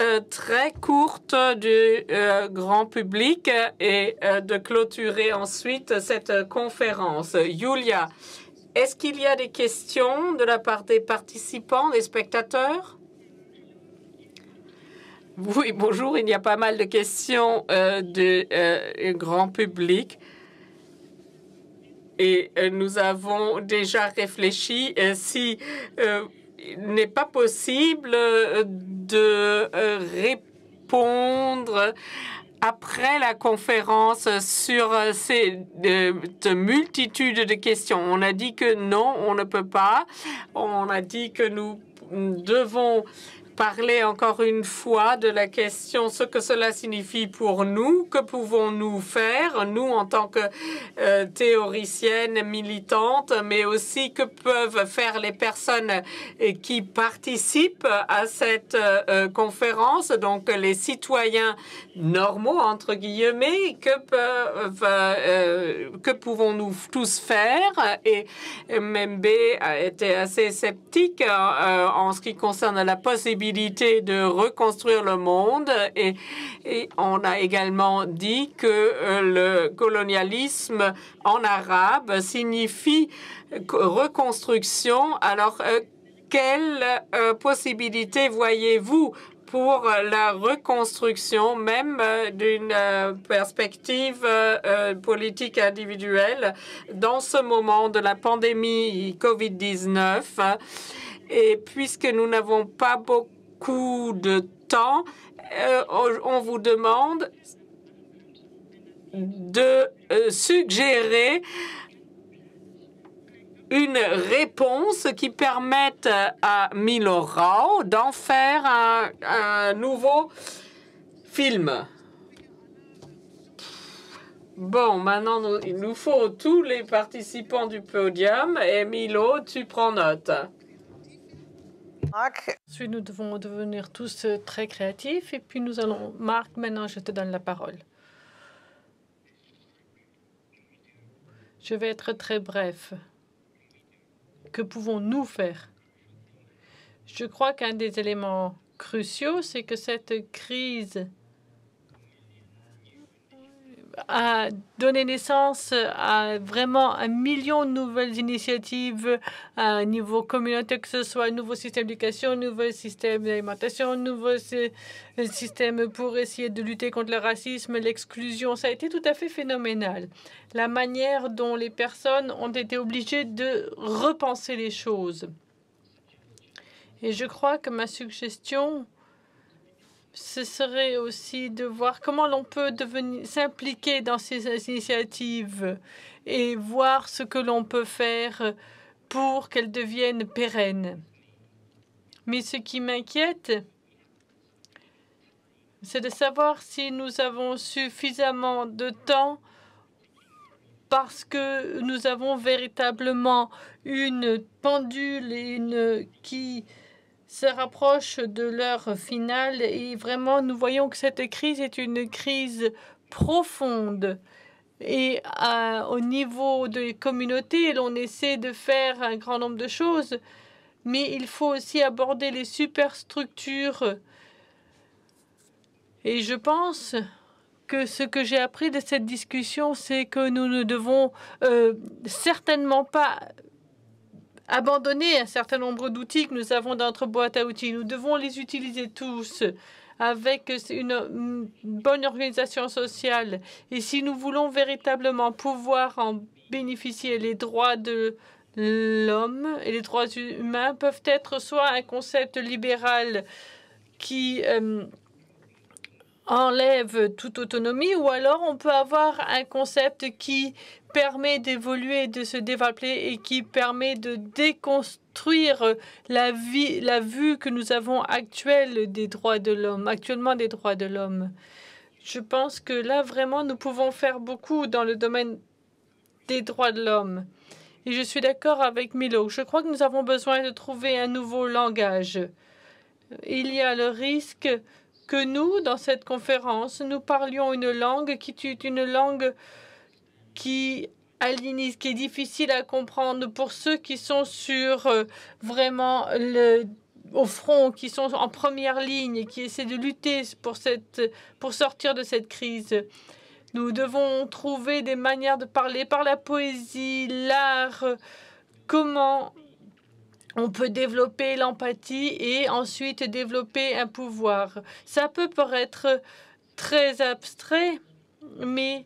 euh, très courte du euh, grand public et euh, de clôturer ensuite cette conférence. Julia, est-ce qu'il y a des questions de la part des participants, des spectateurs Oui, bonjour, il y a pas mal de questions du grand public. Et nous avons déjà réfléchi si n'est pas possible euh, de euh, répondre après la conférence sur euh, cette multitude de questions. On a dit que non, on ne peut pas. On a dit que nous devons parler encore une fois de la question ce que cela signifie pour nous, que pouvons-nous faire, nous en tant que euh, théoriciennes militantes, mais aussi que peuvent faire les personnes euh, qui participent à cette euh, conférence, donc les citoyens normaux, entre guillemets, que, peuvent, que pouvons-nous tous faire Et MMB a été assez sceptique en ce qui concerne la possibilité de reconstruire le monde et, on a également dit que euh, le colonialisme en arabe signifie reconstruction. Alors, quelles euh, quelle euh, possibilité voyez-vous pour la reconstruction même d'une perspective politique individuelle dans ce moment de la pandémie COVID-19. Et puisque nous n'avons pas beaucoup de temps, euh, on vous demande de euh, suggérer une réponse qui permette à Rao d'en faire un, nouveau film. Bon, maintenant, il nous faut tous les participants du podium. Et Milo, tu prends note. Ensuite, nous devons devenir tous euh, très créatifs. Et puis, nous allons. Marc, maintenant, je te donne la parole. Je vais être très bref. Que pouvons-nous faire Je crois qu'un des éléments cruciaux, c'est que cette crise a donné naissance à vraiment un million de nouvelles initiatives à un niveau communautaire, que ce soit un nouveau système d'éducation, un nouveau système d'alimentation, un nouveau système pour essayer de lutter contre le racisme, l'exclusion. Ça a été tout à fait phénoménal. La manière dont les personnes ont été obligées de repenser les choses. Et je crois que ma suggestion ce serait aussi de voir comment l'on peut s'impliquer dans ces initiatives et voir ce que l'on peut faire pour qu'elles deviennent pérennes. Mais ce qui m'inquiète, c'est de savoir si nous avons suffisamment de temps parce que nous avons véritablement une pendule et une qui se rapproche de l'heure finale et vraiment nous voyons que cette crise est une crise profonde. Et euh, au niveau des communautés, l'on essaie de faire un grand nombre de choses, mais il faut aussi aborder les superstructures. Et je pense que ce que j'ai appris de cette discussion, c'est que nous ne devons euh, certainement pas abandonner un certain nombre d'outils que nous avons dans notre boîte à outils. Nous devons les utiliser tous avec une bonne organisation sociale. Et si nous voulons véritablement pouvoir en bénéficier, les droits de l'homme et les droits humains peuvent être soit un concept libéral qui euh, enlève toute autonomie ou alors on peut avoir un concept qui permet d'évoluer, de se développer et qui permet de déconstruire la, vie, la vue que nous avons actuelle des droits de l'homme, actuellement des droits de l'homme. Je pense que là, vraiment, nous pouvons faire beaucoup dans le domaine des droits de l'homme. Et je suis d'accord avec Milo. Je crois que nous avons besoin de trouver un nouveau langage. Il y a le risque que nous, dans cette conférence, nous parlions une langue qui est une langue qui qui est difficile à comprendre pour ceux qui sont sur euh, vraiment le, au front, qui sont en première ligne, qui essaient de lutter pour, cette, pour sortir de cette crise. Nous devons trouver des manières de parler par la poésie, l'art, comment on peut développer l'empathie et ensuite développer un pouvoir. Ça peut paraître très abstrait, mais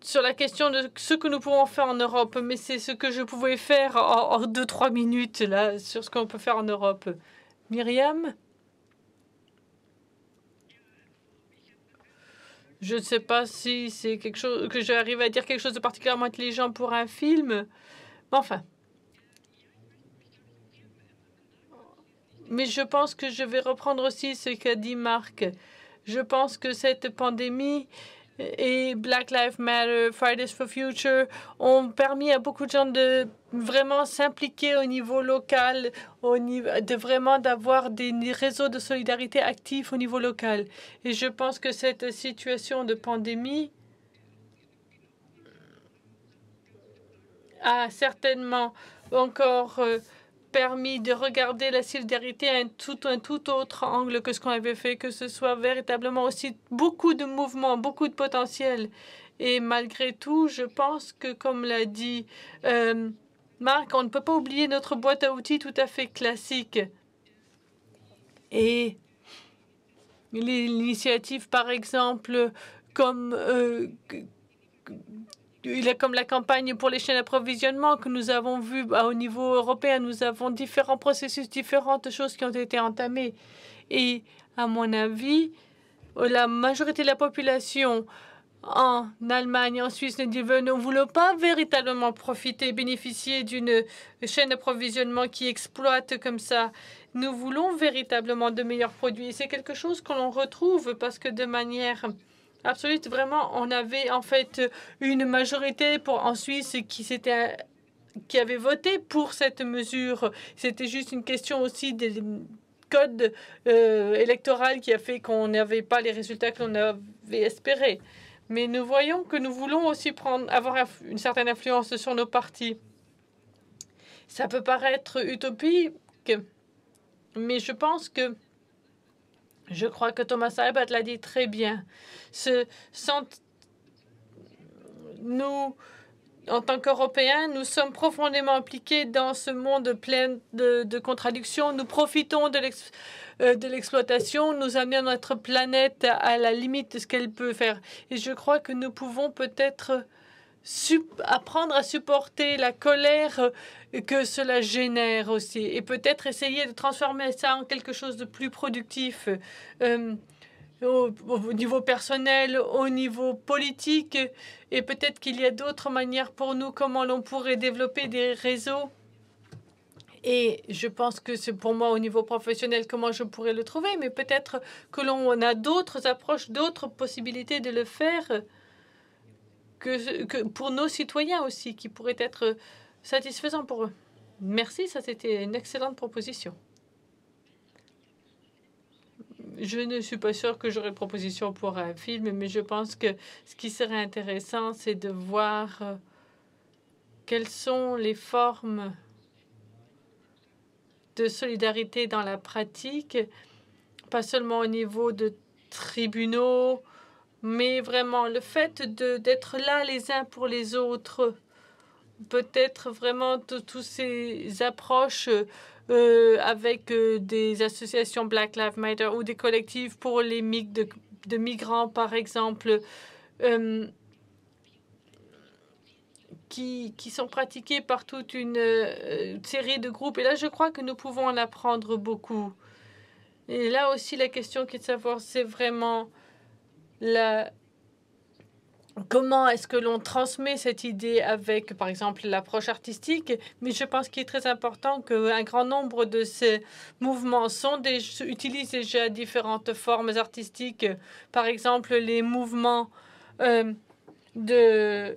sur la question de ce que nous pouvons faire en Europe, mais c'est ce que je pouvais faire en, deux, trois minutes, là, sur ce qu'on peut faire en Europe. Myriam Je ne sais pas si c'est quelque chose que j'arrive à dire quelque chose de particulièrement intelligent pour un film. Mais enfin. Mais je pense que je vais reprendre aussi ce qu'a dit Marc. Je pense que cette pandémie et Black Lives Matter, Fridays for Future ont permis à beaucoup de gens de vraiment s'impliquer au niveau local, au niveau, de vraiment d'avoir des réseaux de solidarité actifs au niveau local. Et je pense que cette situation de pandémie a certainement encore euh, permis de regarder la solidarité à un tout, autre angle que ce qu'on avait fait, que ce soit véritablement aussi beaucoup de mouvements, beaucoup de potentiel. Et malgré tout, je pense que, comme l'a dit euh, Marc, on ne peut pas oublier notre boîte à outils tout à fait classique. Et l'initiative, par exemple, comme euh, il est comme la campagne pour les chaînes d'approvisionnement que nous avons vu bah, au niveau européen. Nous avons différents processus, différentes choses qui ont été entamées. Et à mon avis, la majorité de la population en Allemagne, en Suisse, ne voulons pas véritablement profiter, bénéficier d'une chaîne d'approvisionnement qui exploite comme ça. Nous voulons véritablement de meilleurs produits. C'est quelque chose que l'on retrouve parce que de manière absolue. Vraiment, on avait en fait une majorité pour, en Suisse qui s'était qui avait voté pour cette mesure. C'était juste une question aussi des codes euh, électoraux qui a fait qu'on n'avait pas les résultats que l'on avait espérés. Mais nous voyons que nous voulons aussi prendre, avoir une certaine influence sur nos partis. Ça peut paraître utopique, mais je pense que je crois que Thomas Albert l'a dit très bien. nous, en tant qu'Européens, nous sommes profondément impliqués dans ce monde plein de, de contradictions. Nous profitons euh, de l'exploitation, nous amenons notre planète à la limite de ce qu'elle peut faire. Et je crois que nous pouvons peut-être apprendre à supporter la colère euh, que cela génère aussi, et peut-être essayer de transformer ça en quelque chose de plus productif euh, euh, au, niveau personnel, au niveau politique, et peut-être qu'il y a d'autres manières pour nous comment l'on pourrait développer des réseaux. Et je pense que c'est pour moi au niveau professionnel comment je pourrais le trouver, mais peut-être que l'on a d'autres approches, d'autres possibilités de le faire que, pour nos citoyens aussi, qui pourrait être satisfaisant pour eux. Merci, ça c'était une excellente proposition. Je ne suis pas sûre que j'aurai une proposition pour un film, mais je pense que ce qui serait intéressant, c'est de voir euh, quelles sont les formes de solidarité dans la pratique, pas seulement au niveau de tribunaux mais vraiment, le fait d'être là les uns pour les autres, peut-être vraiment toutes ces approches euh, avec euh, des associations Black Lives Matter ou des collectifs pour les de, migrants, par exemple, euh, qui, qui, sont pratiqués par toute une série de groupes. Et là, je crois que nous pouvons en apprendre beaucoup. Et là aussi, la question qui est de savoir, c'est vraiment la, comment est-ce que l'on transmet cette idée avec, par exemple, l'approche artistique. Mais je pense qu'il est très important qu'un grand nombre de ces mouvements sont des, utilisent déjà différentes formes artistiques. Par exemple, les mouvements euh, de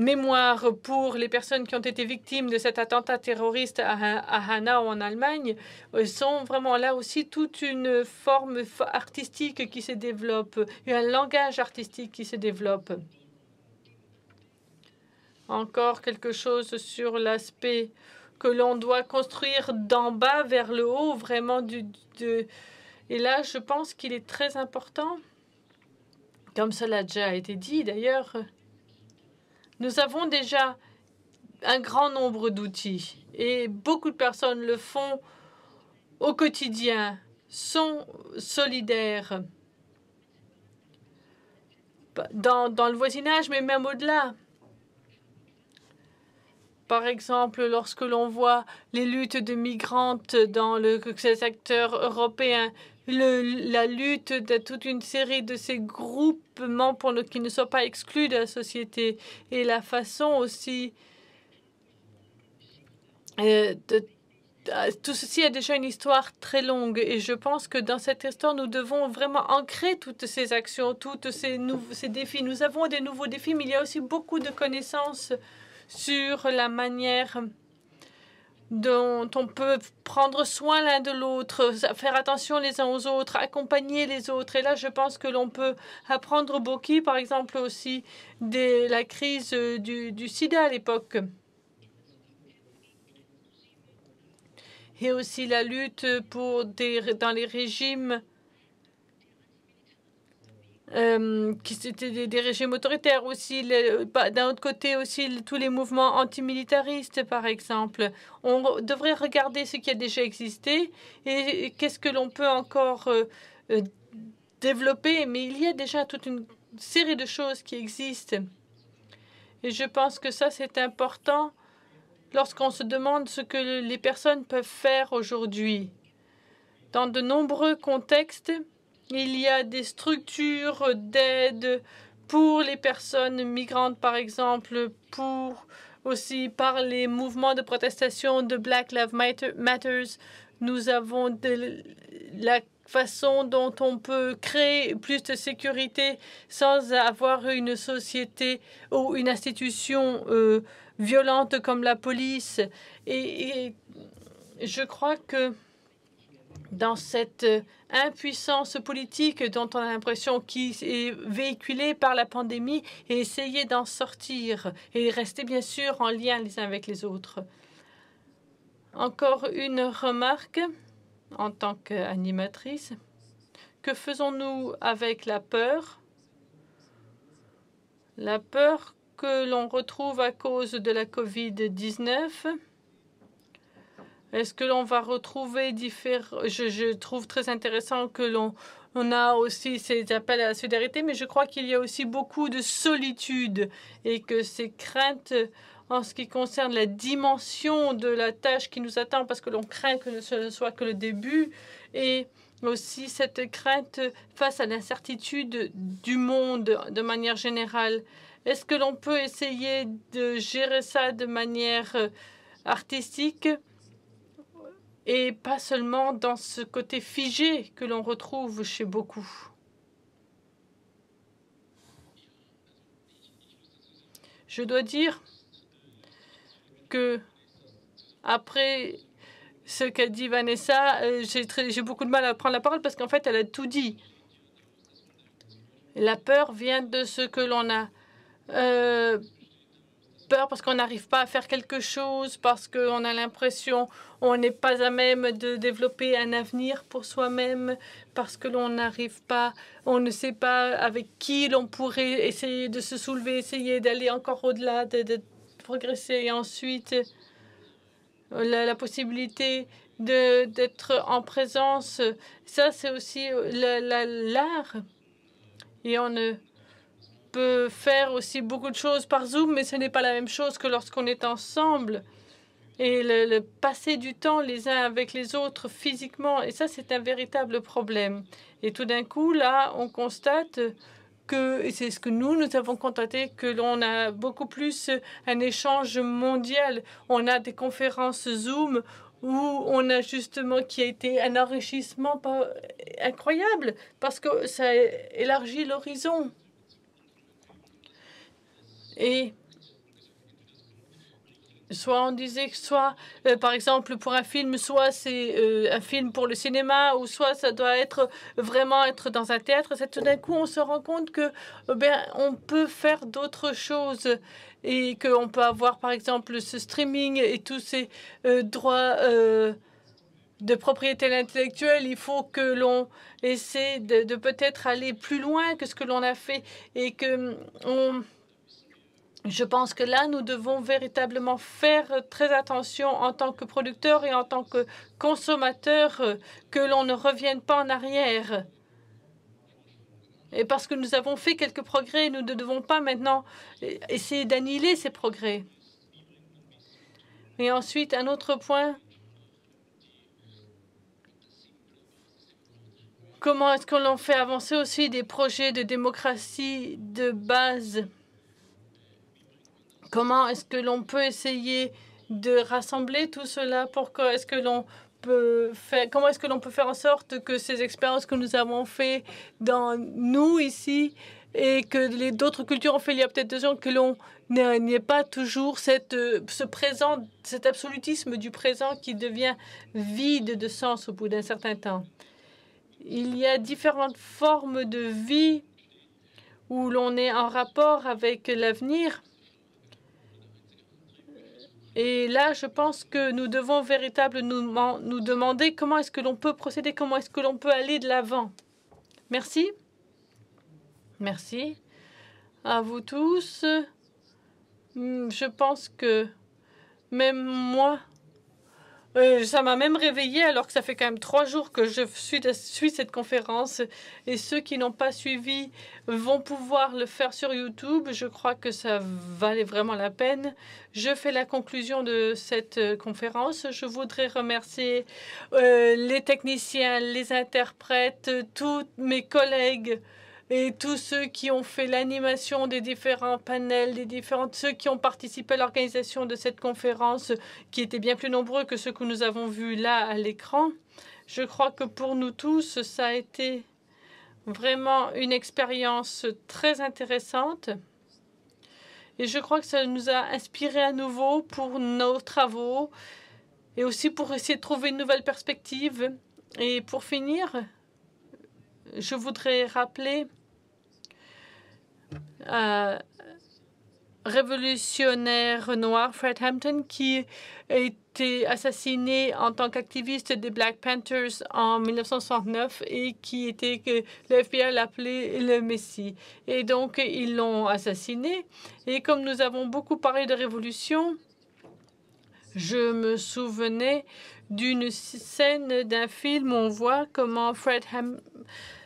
mémoire pour les personnes qui ont été victimes de cet attentat terroriste à, Hanau en Allemagne euh, sont vraiment là aussi toute une forme artistique qui se développe, un langage artistique qui se développe. Encore quelque chose sur l'aspect que l'on doit construire d'en bas vers le haut, vraiment du, de, et là, je pense qu'il est très important, comme cela a déjà été dit d'ailleurs, nous avons déjà un grand nombre d'outils et beaucoup de personnes le font au quotidien, sont solidaires dans, le voisinage, mais même au-delà. Par exemple, lorsque l'on voit les luttes de migrantes dans le secteur européen, le, la lutte de toute une série de ces groupements pour qu'ils ne soient pas exclus de la société et la façon aussi euh, de euh, tout ceci a déjà une histoire très longue et je pense que dans cette histoire, nous devons vraiment ancrer toutes ces actions, tous ces, ces défis. Nous avons des nouveaux défis, mais il y a aussi beaucoup de connaissances sur la manière dont on peut prendre soin l'un de l'autre, faire attention les uns aux autres, accompagner les autres. Et là, je pense que l'on peut apprendre beaucoup, par exemple, aussi de la crise euh, du, du sida à l'époque. Et aussi la lutte pour des, dans les régimes euh, qui c'était des, régimes autoritaires aussi. D'un autre côté aussi, tous les mouvements antimilitaristes, par exemple. On devrait regarder ce qui a déjà existé et, qu'est-ce que l'on peut encore euh, euh, développer. Mais il y a déjà toute une série de choses qui existent. Et je pense que ça, c'est important lorsqu'on se demande ce que les personnes peuvent faire aujourd'hui. Dans de nombreux contextes, il y a des structures d'aide pour les personnes migrantes, par exemple, pour aussi par les mouvements de protestation de Black Lives Matter. Nous avons la façon dont on peut créer plus de sécurité sans avoir une société ou une institution euh, violente comme la police. et je crois que dans cette euh, impuissance politique dont on a l'impression qui est véhiculée par la pandémie et essayer d'en sortir et rester bien sûr en lien les uns avec les autres. Encore une remarque en tant qu'animatrice. Que faisons-nous avec la peur La peur que l'on retrouve à cause de la COVID-19 est-ce que l'on va retrouver différents... Je, trouve très intéressant que l'on on a aussi ces appels à la solidarité, mais je crois qu'il y a aussi beaucoup de solitude et que ces craintes en ce qui concerne la dimension de la tâche qui nous attend, parce que l'on craint que ce ne soit que le début, et aussi cette crainte face à l'incertitude du monde de manière générale. Est-ce que l'on peut essayer de gérer ça de manière euh, artistique et pas seulement dans ce côté figé que l'on retrouve chez beaucoup. Je dois dire que après ce qu'a dit Vanessa, euh, j'ai beaucoup de mal à prendre la parole parce qu'en fait, elle a tout dit. La peur vient de ce que l'on a euh, parce qu'on n'arrive pas à faire quelque chose, parce qu'on a l'impression on n'est pas à même de développer un avenir pour soi-même, parce que l'on n'arrive pas, on ne sait pas avec qui l'on pourrait essayer de se soulever, essayer d'aller encore au-delà, de, progresser. Et ensuite, euh, la, possibilité possibilité d'être en présence, ça c'est aussi euh, l'art. La, et on ne peut faire aussi beaucoup de choses par Zoom, mais ce n'est pas la même chose que lorsqu'on est ensemble. Et le, passer du temps les uns avec les autres physiquement, et ça, c'est un véritable problème. Et tout d'un coup, là, on constate que, et c'est ce que nous, nous avons constaté, que l'on a beaucoup plus un échange mondial. On a des conférences Zoom où on a justement qui a été un enrichissement incroyable parce que ça élargit l'horizon. Et soit on disait que soit, euh, par exemple, pour un film, soit c'est euh, un film pour le cinéma, ou soit ça doit être euh, vraiment être dans un théâtre. C'est tout d'un coup, on se rend compte que ben, on peut faire d'autres choses et qu'on peut avoir, par exemple, ce streaming et tous ces droits de propriété intellectuelle, il faut que l'on essaie de, de peut-être aller plus loin que ce que l'on a fait et que hum, on je pense que là, nous devons véritablement faire euh, très attention en tant que producteurs et en tant que consommateurs euh, que l'on ne revienne pas en arrière. Et parce que nous avons fait quelques progrès, nous ne devons pas maintenant euh, essayer d'annuler ces progrès. Et ensuite, un autre point, comment est-ce qu'on l'on fait avancer aussi des projets de démocratie de base Comment est-ce que l'on peut essayer de rassembler tout cela pour que l'on peut faire comment est-ce que l'on peut faire en sorte que ces expériences que nous avons faites dans nous ici et que les d'autres cultures ont fait il y a peut-être deux ans que l'on n'ait pas toujours cette, euh, ce présent, cet absolutisme du présent qui devient vide de sens au bout d'un certain temps. Il y a différentes formes de vie où l'on est en rapport avec l'avenir et là, je pense que nous devons véritablement nous demander comment est-ce que l'on peut procéder, comment est-ce que l'on peut aller de l'avant. Merci. Merci à vous tous. Hmm, je pense que même moi, euh, ça m'a même réveillée alors que ça fait quand même trois jours que je suis, cette conférence et ceux qui n'ont pas suivi vont pouvoir le faire sur YouTube. Je crois que ça valait vraiment la peine. Je fais la conclusion de cette euh, conférence. Je voudrais remercier euh, les techniciens, les interprètes, tous mes collègues et tous ceux qui ont fait l'animation des différents panels, des différents, ceux qui ont participé à l'organisation de cette conférence, qui étaient bien plus nombreux que ceux que nous avons vus là à l'écran. Je crois que pour nous tous, ça a été vraiment une expérience très intéressante. Et je crois que ça nous a inspirés à nouveau pour nos travaux et aussi pour essayer de trouver une nouvelle perspective. Et pour finir, je voudrais rappeler euh, révolutionnaire noir, Fred Hampton, qui a été assassiné en tant qu'activiste des Black Panthers en 1969 et qui était que le FBI l'appelait le Messie. Et donc, ils l'ont assassiné. Et comme nous avons beaucoup parlé de révolution, je me souvenais d'une scène d'un film où on voit comment Fred,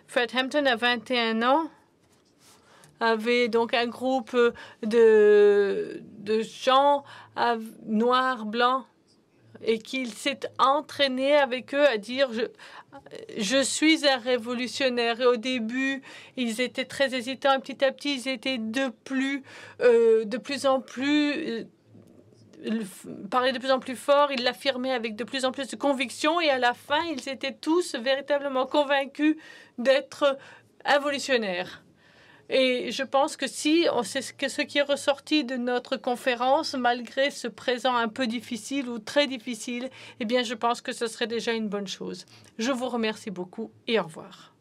Fred Hampton a 21 ans avait donc un groupe de, de gens noirs, blancs, et qu'il s'est entraîné avec eux à dire je, suis un révolutionnaire. Et au début, ils étaient très hésitants. Et petit à petit, ils étaient de plus, euh, de plus en plus euh, parlaient de plus en plus fort, ils l'affirmaient avec de plus en plus de conviction et à la fin, ils étaient tous véritablement convaincus d'être euh, révolutionnaires. Et je pense que si, on c'est ce qui est ressorti de notre conférence, malgré ce présent un peu difficile ou très difficile, eh bien, je pense que ce serait déjà une bonne chose. Je vous remercie beaucoup et au revoir.